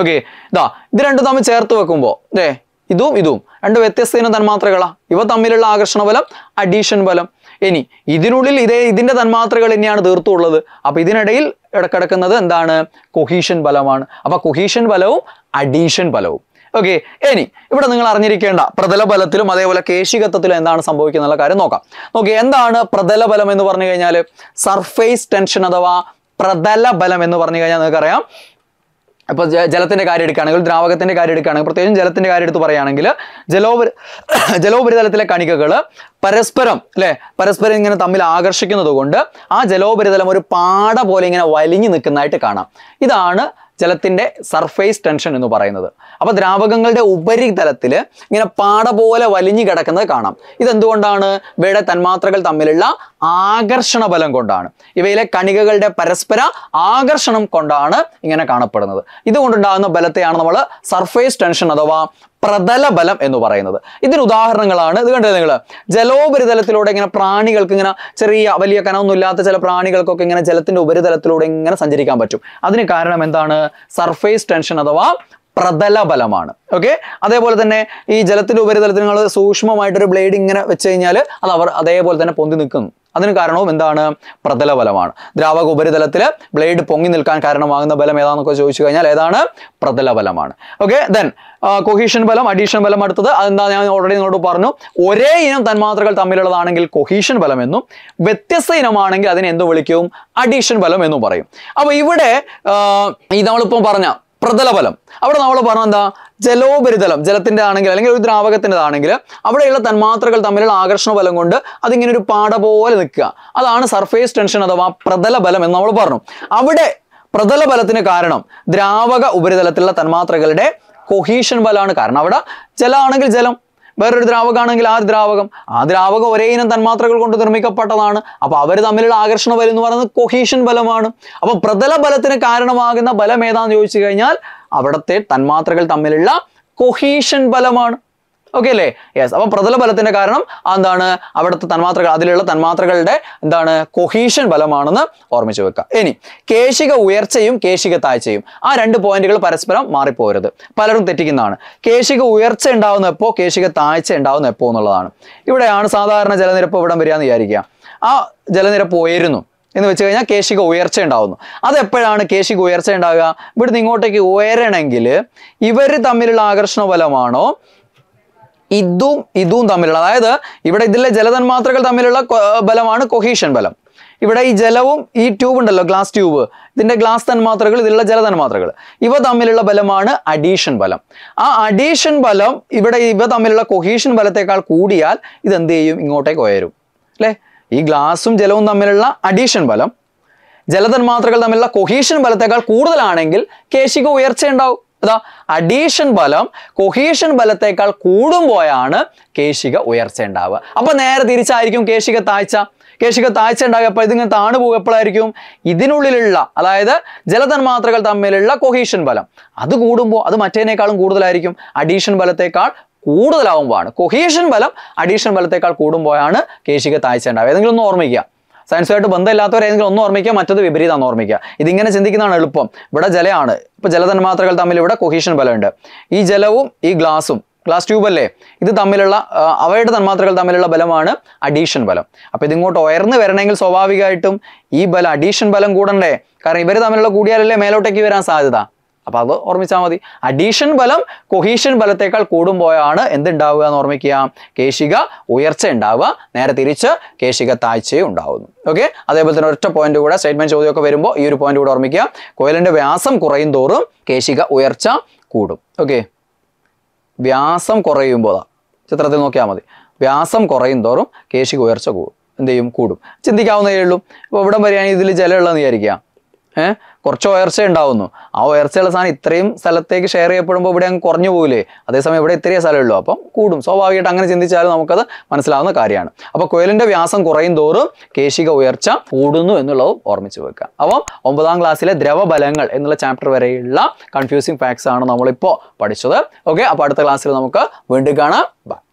ഓക്കെ ഇതാ ഇത് രണ്ടും തമ്മിൽ ചേർത്ത് വെക്കുമ്പോൾ അല്ലേ ഇതും ഇതും രണ്ട് വ്യത്യസ്ത ഇനം തന്മാത്രകളാ ഇവ തമ്മിലുള്ള ആകർഷണ ബലം അഡീഷൻ ബലം ഇനി ഇതിനുള്ളിൽ ഇതേ ഇതിൻ്റെ തന്മാത്രകൾ തന്നെയാണ് തീർത്തുള്ളത് അപ്പോൾ ഇതിനിടയിൽ ഇടക്കിടക്കുന്നത് എന്താണ് കൊഹീഷൻ ബലമാണ് അപ്പോൾ കൊഹീഷൻ ബലവും അഡീഷൻ ബലവും ഓക്കെ ഇനി ഇവിടെ നിങ്ങൾ അറിഞ്ഞിരിക്കേണ്ട പ്രതലബലത്തിലും അതേപോലെ കേശികത്വത്തിലും എന്താണ് സംഭവിക്കുന്നുള്ള കാര്യം നോക്കാം നോക്കി എന്താണ് പ്രതലബലം എന്ന് പറഞ്ഞു കഴിഞ്ഞാൽ സർഫേസ് ടെൻഷൻ അഥവാ പ്രതലബലം എന്ന് പറഞ്ഞു കഴിഞ്ഞാൽ നിങ്ങൾക്കറിയാം ഇപ്പോൾ ജലത്തിൻ്റെ കാര്യം എടുക്കുകയാണെങ്കിൽ ദ്രാവകത്തിൻ്റെ കാര്യം എടുക്കുകയാണെങ്കിൽ പ്രത്യേകിച്ചും ജലത്തിൻ്റെ കാര്യം എടുത്ത് പറയുകയാണെങ്കിൽ ജലോപരി ജലോപരിതലത്തിലെ കണികകൾ പരസ്പരം അല്ലേ പരസ്പരം ഇങ്ങനെ തമ്മിൽ ആകർഷിക്കുന്നത് കൊണ്ട് ആ ജലോപരിതലം ഒരു പാട പോലെ ഇങ്ങനെ വലിഞ്ഞു നിൽക്കുന്നതായിട്ട് കാണാം ഇതാണ് ജലത്തിൻ്റെ സർഫേസ് ടെൻഷൻ എന്ന് പറയുന്നത് അപ്പോൾ ദ്രാവകങ്ങളുടെ ഉപരിതലത്തിൽ ഇങ്ങനെ പാട പോലെ വലിഞ്ഞു കിടക്കുന്നത് കാണാം ഇതെന്തുകൊണ്ടാണ് ഇവയുടെ തന്മാത്രകൾ തമ്മിലുള്ള ആകർഷണ ബലം കൊണ്ടാണ് ഇവയിലെ കണികകളുടെ പരസ്പര ആകർഷണം കൊണ്ടാണ് ഇങ്ങനെ കാണപ്പെടുന്നത് ഇതുകൊണ്ടുണ്ടാകുന്ന ബലത്തെയാണ് നമ്മൾ സർഫേസ് ടെൻഷൻ അഥവാ പ്രതല ബലം എന്ന് പറയുന്നത് ഇതിന് ഉദാഹരണങ്ങളാണ് ഇത് കണ്ടത് നിങ്ങൾ ജലോപരിതലത്തിലൂടെ ഇങ്ങനെ പ്രാണികൾക്ക് ഇങ്ങനെ ചെറിയ വലിയ കനമൊന്നുമില്ലാത്ത ചില പ്രാണികൾക്കൊക്കെ ഇങ്ങനെ ജലത്തിന്റെ ഉപരിതലത്തിലൂടെ ഇങ്ങനെ സഞ്ചരിക്കാൻ പറ്റും അതിന് കാരണം എന്താണ് സർഫേസ് ടെൻഷൻ അഥവാ പ്രതല ബലമാണ് ഓക്കെ അതേപോലെ തന്നെ ഈ ജലത്തിന്റെ ഉപരിതലത്തിൽ നിങ്ങൾ സൂക്ഷ്മമായിട്ടൊരു ബ്ലേഡ് ഇങ്ങനെ വെച്ച് കഴിഞ്ഞാൽ അത് അവർ അതേപോലെ തന്നെ പൊന്തി നിൽക്കുന്നു അതിന് കാരണവും എന്താണ് പ്രതല ബലമാണ് ദ്രാവക ഉപരിതലത്തിൽ ബ്ലേഡ് പൊങ്ങി നിൽക്കാൻ കാരണമാകുന്ന ബലം ഏതാണെന്നൊക്കെ ചോദിച്ചു കഴിഞ്ഞാൽ ഏതാണ് പ്രതല ബലമാണ് ഓക്കെ ദെൻ കൊഹീഷൻ ബലം അഡീഷൻ ബലം അടുത്തത് അതെന്താ ഞാൻ ഓൾറെഡി നിങ്ങളോട് പറഞ്ഞു ഒരേ ഇനം തന്മാത്രകൾ തമ്മിലുള്ളതാണെങ്കിൽ കൊഹീഷൻ ബലം എന്നും വ്യത്യസ്ത ഇനമാണെങ്കിൽ അതിനെ വിളിക്കും അഡീഷൻ ബലം എന്നും പറയും അപ്പോൾ ഇവിടെ ഈ നമ്മളിപ്പം പറഞ്ഞ പ്രതലബലം അവിടെ നമ്മൾ പറഞ്ഞ എന്താ ജലോപരിതലം ജലത്തിൻ്റെ ആണെങ്കിൽ അല്ലെങ്കിൽ ഒരു ദ്രാവകത്തിൻ്റെതാണെങ്കിൽ അവിടെയുള്ള തന്മാത്രകൾ തമ്മിലുള്ള ആകർഷണ ബലം കൊണ്ട് അതിങ്ങനെ ഒരു പാട പോലെ നിൽക്കുക അതാണ് സർഫേസ് ടെൻഷൻ അഥവാ പ്രതലബലം എന്ന് നമ്മൾ പറഞ്ഞു അവിടെ പ്രതലബലത്തിന് കാരണം ദ്രാവക ഉപരിതലത്തിലുള്ള തന്മാത്രകളുടെ കൊഹീഷൻ ബലമാണ് കാരണം അവിടെ ജലമാണെങ്കിൽ ജലം വേറൊരു ദ്രാവകമാണെങ്കിൽ ആ ദ്രാവകം ആ ദ്രാവകം ഒരേ ഇനം തന്മാത്രകൾ കൊണ്ട് നിർമ്മിക്കപ്പെട്ടതാണ് അപ്പോൾ അവർ തമ്മിലുള്ള ആകർഷണ ബലം എന്ന് പറയുന്നത് കൊഹീഷൻ ബലമാണ് അപ്പോൾ പ്രതല ബലത്തിന് കാരണമാകുന്ന ബലം ഏതാന്ന് ചോദിച്ചു കഴിഞ്ഞാൽ അവിടുത്തെ തന്മാത്രകൾ തമ്മിലുള്ള കൊഹീഷൻ ബലമാണ് ഓക്കെ അല്ലേ യെസ് അപ്പോൾ പ്രതലബലത്തിന്റെ കാരണം എന്താണ് അവിടുത്തെ തന്മാത്രകൾ അതിലുള്ള തന്മാത്രകളുടെ എന്താണ് കൊഹീഷൻ ബലമാണെന്ന് ഓർമ്മിച്ചു വെക്കുക ഇനി കേശിക ഉയർച്ചയും കേശിക താഴ്ചയും ആ രണ്ട് പോയിന്റുകൾ പരസ്പരം മാറിപ്പോരുത് പലരും തെറ്റിക്കുന്നതാണ് കേശിക ഉയർച്ച ഉണ്ടാവുന്ന എപ്പോ കേശിക താഴ്ച ഉണ്ടാവുന്ന എപ്പോ എന്നുള്ളതാണ് ഇവിടെയാണ് സാധാരണ ജലനിരപ്പ് ഇവിടം എന്ന് വിചാരിക്കുക ആ ജലനിരപ്പ് ഉയരുന്നു എന്ന് വെച്ച് കഴിഞ്ഞാൽ കേശിക ഉയർച്ച ഉണ്ടാവുന്നു അതെപ്പോഴാണ് കേശിക ഉയർച്ച ഉണ്ടാവുക ഇവിടുന്ന് ഇങ്ങോട്ടേക്ക് ഉയരണമെങ്കിൽ ഇവർ തമ്മിലുള്ള ആകർഷണ ബലമാണോ ഇതും ഇതും തമ്മിലുള്ള അതായത് ഇവിടെ ഇതിലെ ജലതന്മാത്രകൾ തമ്മിലുള്ള ബലമാണ് കൊഹീഷൻ ബലം ഇവിടെ ഈ ജലവും ഈ ട്യൂബ് ഉണ്ടല്ലോ ഗ്ലാസ് ട്യൂബ് ഇതിന്റെ ഗ്ലാസ് തന്മാത്രകൾ ഇതിലുള്ള ജലതന്മാത്രകൾ ഇവ തമ്മിലുള്ള ബലമാണ് അഡീഷൻ ബലം ആ അഡീഷൻ ബലം ഇവിടെ ഇവ തമ്മിലുള്ള കൊഹീഷൻ ബലത്തെക്കാൾ കൂടിയാൽ ഇത് എന്ത് ചെയ്യും ഇങ്ങോട്ടേക്ക് ഉയരും അല്ലെ ഈ ഗ്ലാസും ജലവും തമ്മിലുള്ള അഡീഷൻ ബലം ജലതന്മാത്രകൾ തമ്മിലുള്ള കൊഹീഷൻ ബലത്തെക്കാൾ കൂടുതലാണെങ്കിൽ കേശിക ഉയർച്ച ഉണ്ടാവും അതാ അഡീഷൻ ബലം കൊഹീഷൻ ബലത്തേക്കാൾ കൂടുമ്പോഴാണ് കേശിക ഉയർച്ച ഉണ്ടാവുക അപ്പൊ നേരെ തിരിച്ചായിരിക്കും കേശിക താഴ്ച കേശിക താഴ്ച ഉണ്ടാകുക അപ്പൊ ഇതിങ്ങനെ താണു പോകുക ഇതിനുള്ളിലുള്ള അതായത് ജലതന്മാത്രകൾ തമ്മിലുള്ള കൊഹീഷൻ ബലം അത് കൂടുമ്പോൾ അത് മറ്റേനേക്കാളും കൂടുതലായിരിക്കും അഡീഷൻ ബലത്തേക്കാൾ കൂടുതലാവുമ്പോഴാണ് കൊഹീഷൻ ബലം അഡീഷൻ ബലത്തേക്കാൾ കൂടുമ്പോഴാണ് കേശിക താഴ്ച ഉണ്ടാവുക ഏതെങ്കിലും ഒന്ന് ഓർമ്മിക്കുക സയൻസുമായിട്ട് ബന്ധമില്ലാത്തവരായിരിക്കും ഒന്ന് ഓർമ്മിക്കുക മറ്റത് വിപരീതമാണ് ഓർമ്മിക്കുക ഇതിങ്ങനെ ചിന്തിക്കുന്നതാണ് എളുപ്പം ഇവിടെ ജലമാണ് ഇപ്പോൾ ജലതന്മാത്രകൾ തമ്മിൽ ഇവിടെ കൊഹീഷൻ ബലമുണ്ട് ഈ ജലവും ഈ ഗ്ലാസും ഗ്ലാസ് ട്യൂബ് അല്ലേ ഇത് തമ്മിലുള്ള അവയുടെ തന്മാത്രകൾ തമ്മിലുള്ള ബലമാണ് അഡീഷൻ ബലം അപ്പോൾ ഇതിങ്ങോട്ട് ഉയർന്നു വരണമെങ്കിൽ സ്വാഭാവികമായിട്ടും ഈ ബലം അഡീഷൻ ബലം കൂടണ്ടേ കാരണം ഇവർ തമ്മിലുള്ള കൂടിയാലല്ലേ മേലോട്ടേക്ക് വരാൻ സാധ്യത അപ്പോൾ അത് ഓർമ്മിച്ചാൽ മതി അഡീഷൻ ബലം കൊഹീഷൻ ബലത്തേക്കാൾ കൂടുമ്പോഴാണ് എന്തുണ്ടാവുക എന്ന് ഓർമ്മിക്കുക കേശിക ഉയർച്ച ഉണ്ടാവുക നേരെ തിരിച്ച് കേശിക താഴ്ചയും ഉണ്ടാവുന്നു ഓക്കെ അതേപോലെ തന്നെ ഒറ്റ പോയിന്റ് കൂടെ സ്റ്റേറ്റ്മെന്റ് ചോദ്യമൊക്കെ വരുമ്പോൾ ഈ ഒരു പോയിന്റ് കൂടെ ഓർമ്മിക്കുക കോയിലിന്റെ വ്യാസം കുറയും തോറും കേശിക ഉയർച്ച കൂടും ഓക്കെ വ്യാസം കുറയുമ്പോൾ ചിത്രത്തിൽ നോക്കിയാൽ മതി വ്യാസം കുറയും തോറും കേശിക ഉയർച്ച കൂടും എന്ത് ചെയ്യും കൂടും ചിന്തിക്കാവുന്നതേ ഉള്ളൂ ഇപ്പൊ ഇവിടെ വരികയാണെങ്കിൽ ഇതിൽ ജലമുള്ളതെന്ന് വിചാരിക്കുക ഏഹ് കുറച്ച് ഉയർച്ച ഉണ്ടാവുന്നു ആ ഉയർച്ചയുള്ള സാധനം ഇത്രയും സ്ഥലത്തേക്ക് ഷെയർ ചെയ്യപ്പെടുമ്പോൾ ഇവിടെ അങ്ങ് കുറഞ്ഞു പോകില്ലേ അതേസമയം ഇവിടെ ഇത്രയേ സ്ഥലമുള്ളൂ അപ്പം കൂടും സ്വാഭാവികമായിട്ട് അങ്ങനെ ചിന്തിച്ചാലും നമുക്കത് മനസ്സിലാവുന്ന കാര്യമാണ് അപ്പോൾ കുയലിൻ്റെ വ്യാസം കുറയും തോറും കേശിക ഉയർച്ച കൂടുന്നു എന്നുള്ളത് ഓർമ്മിച്ച് വെക്കുക അപ്പം ഒമ്പതാം ക്ലാസ്സിലെ ദ്രവബലങ്ങൾ എന്നുള്ള ചാപ്റ്റർ വരെയുള്ള കൺഫ്യൂസിങ് ഫാക്ട്സ് ആണ് നമ്മളിപ്പോൾ പഠിച്ചത് ഓക്കെ അപ്പോൾ അടുത്ത ക്ലാസ്സിൽ നമുക്ക് വീണ്ടും കാണാം ബൈ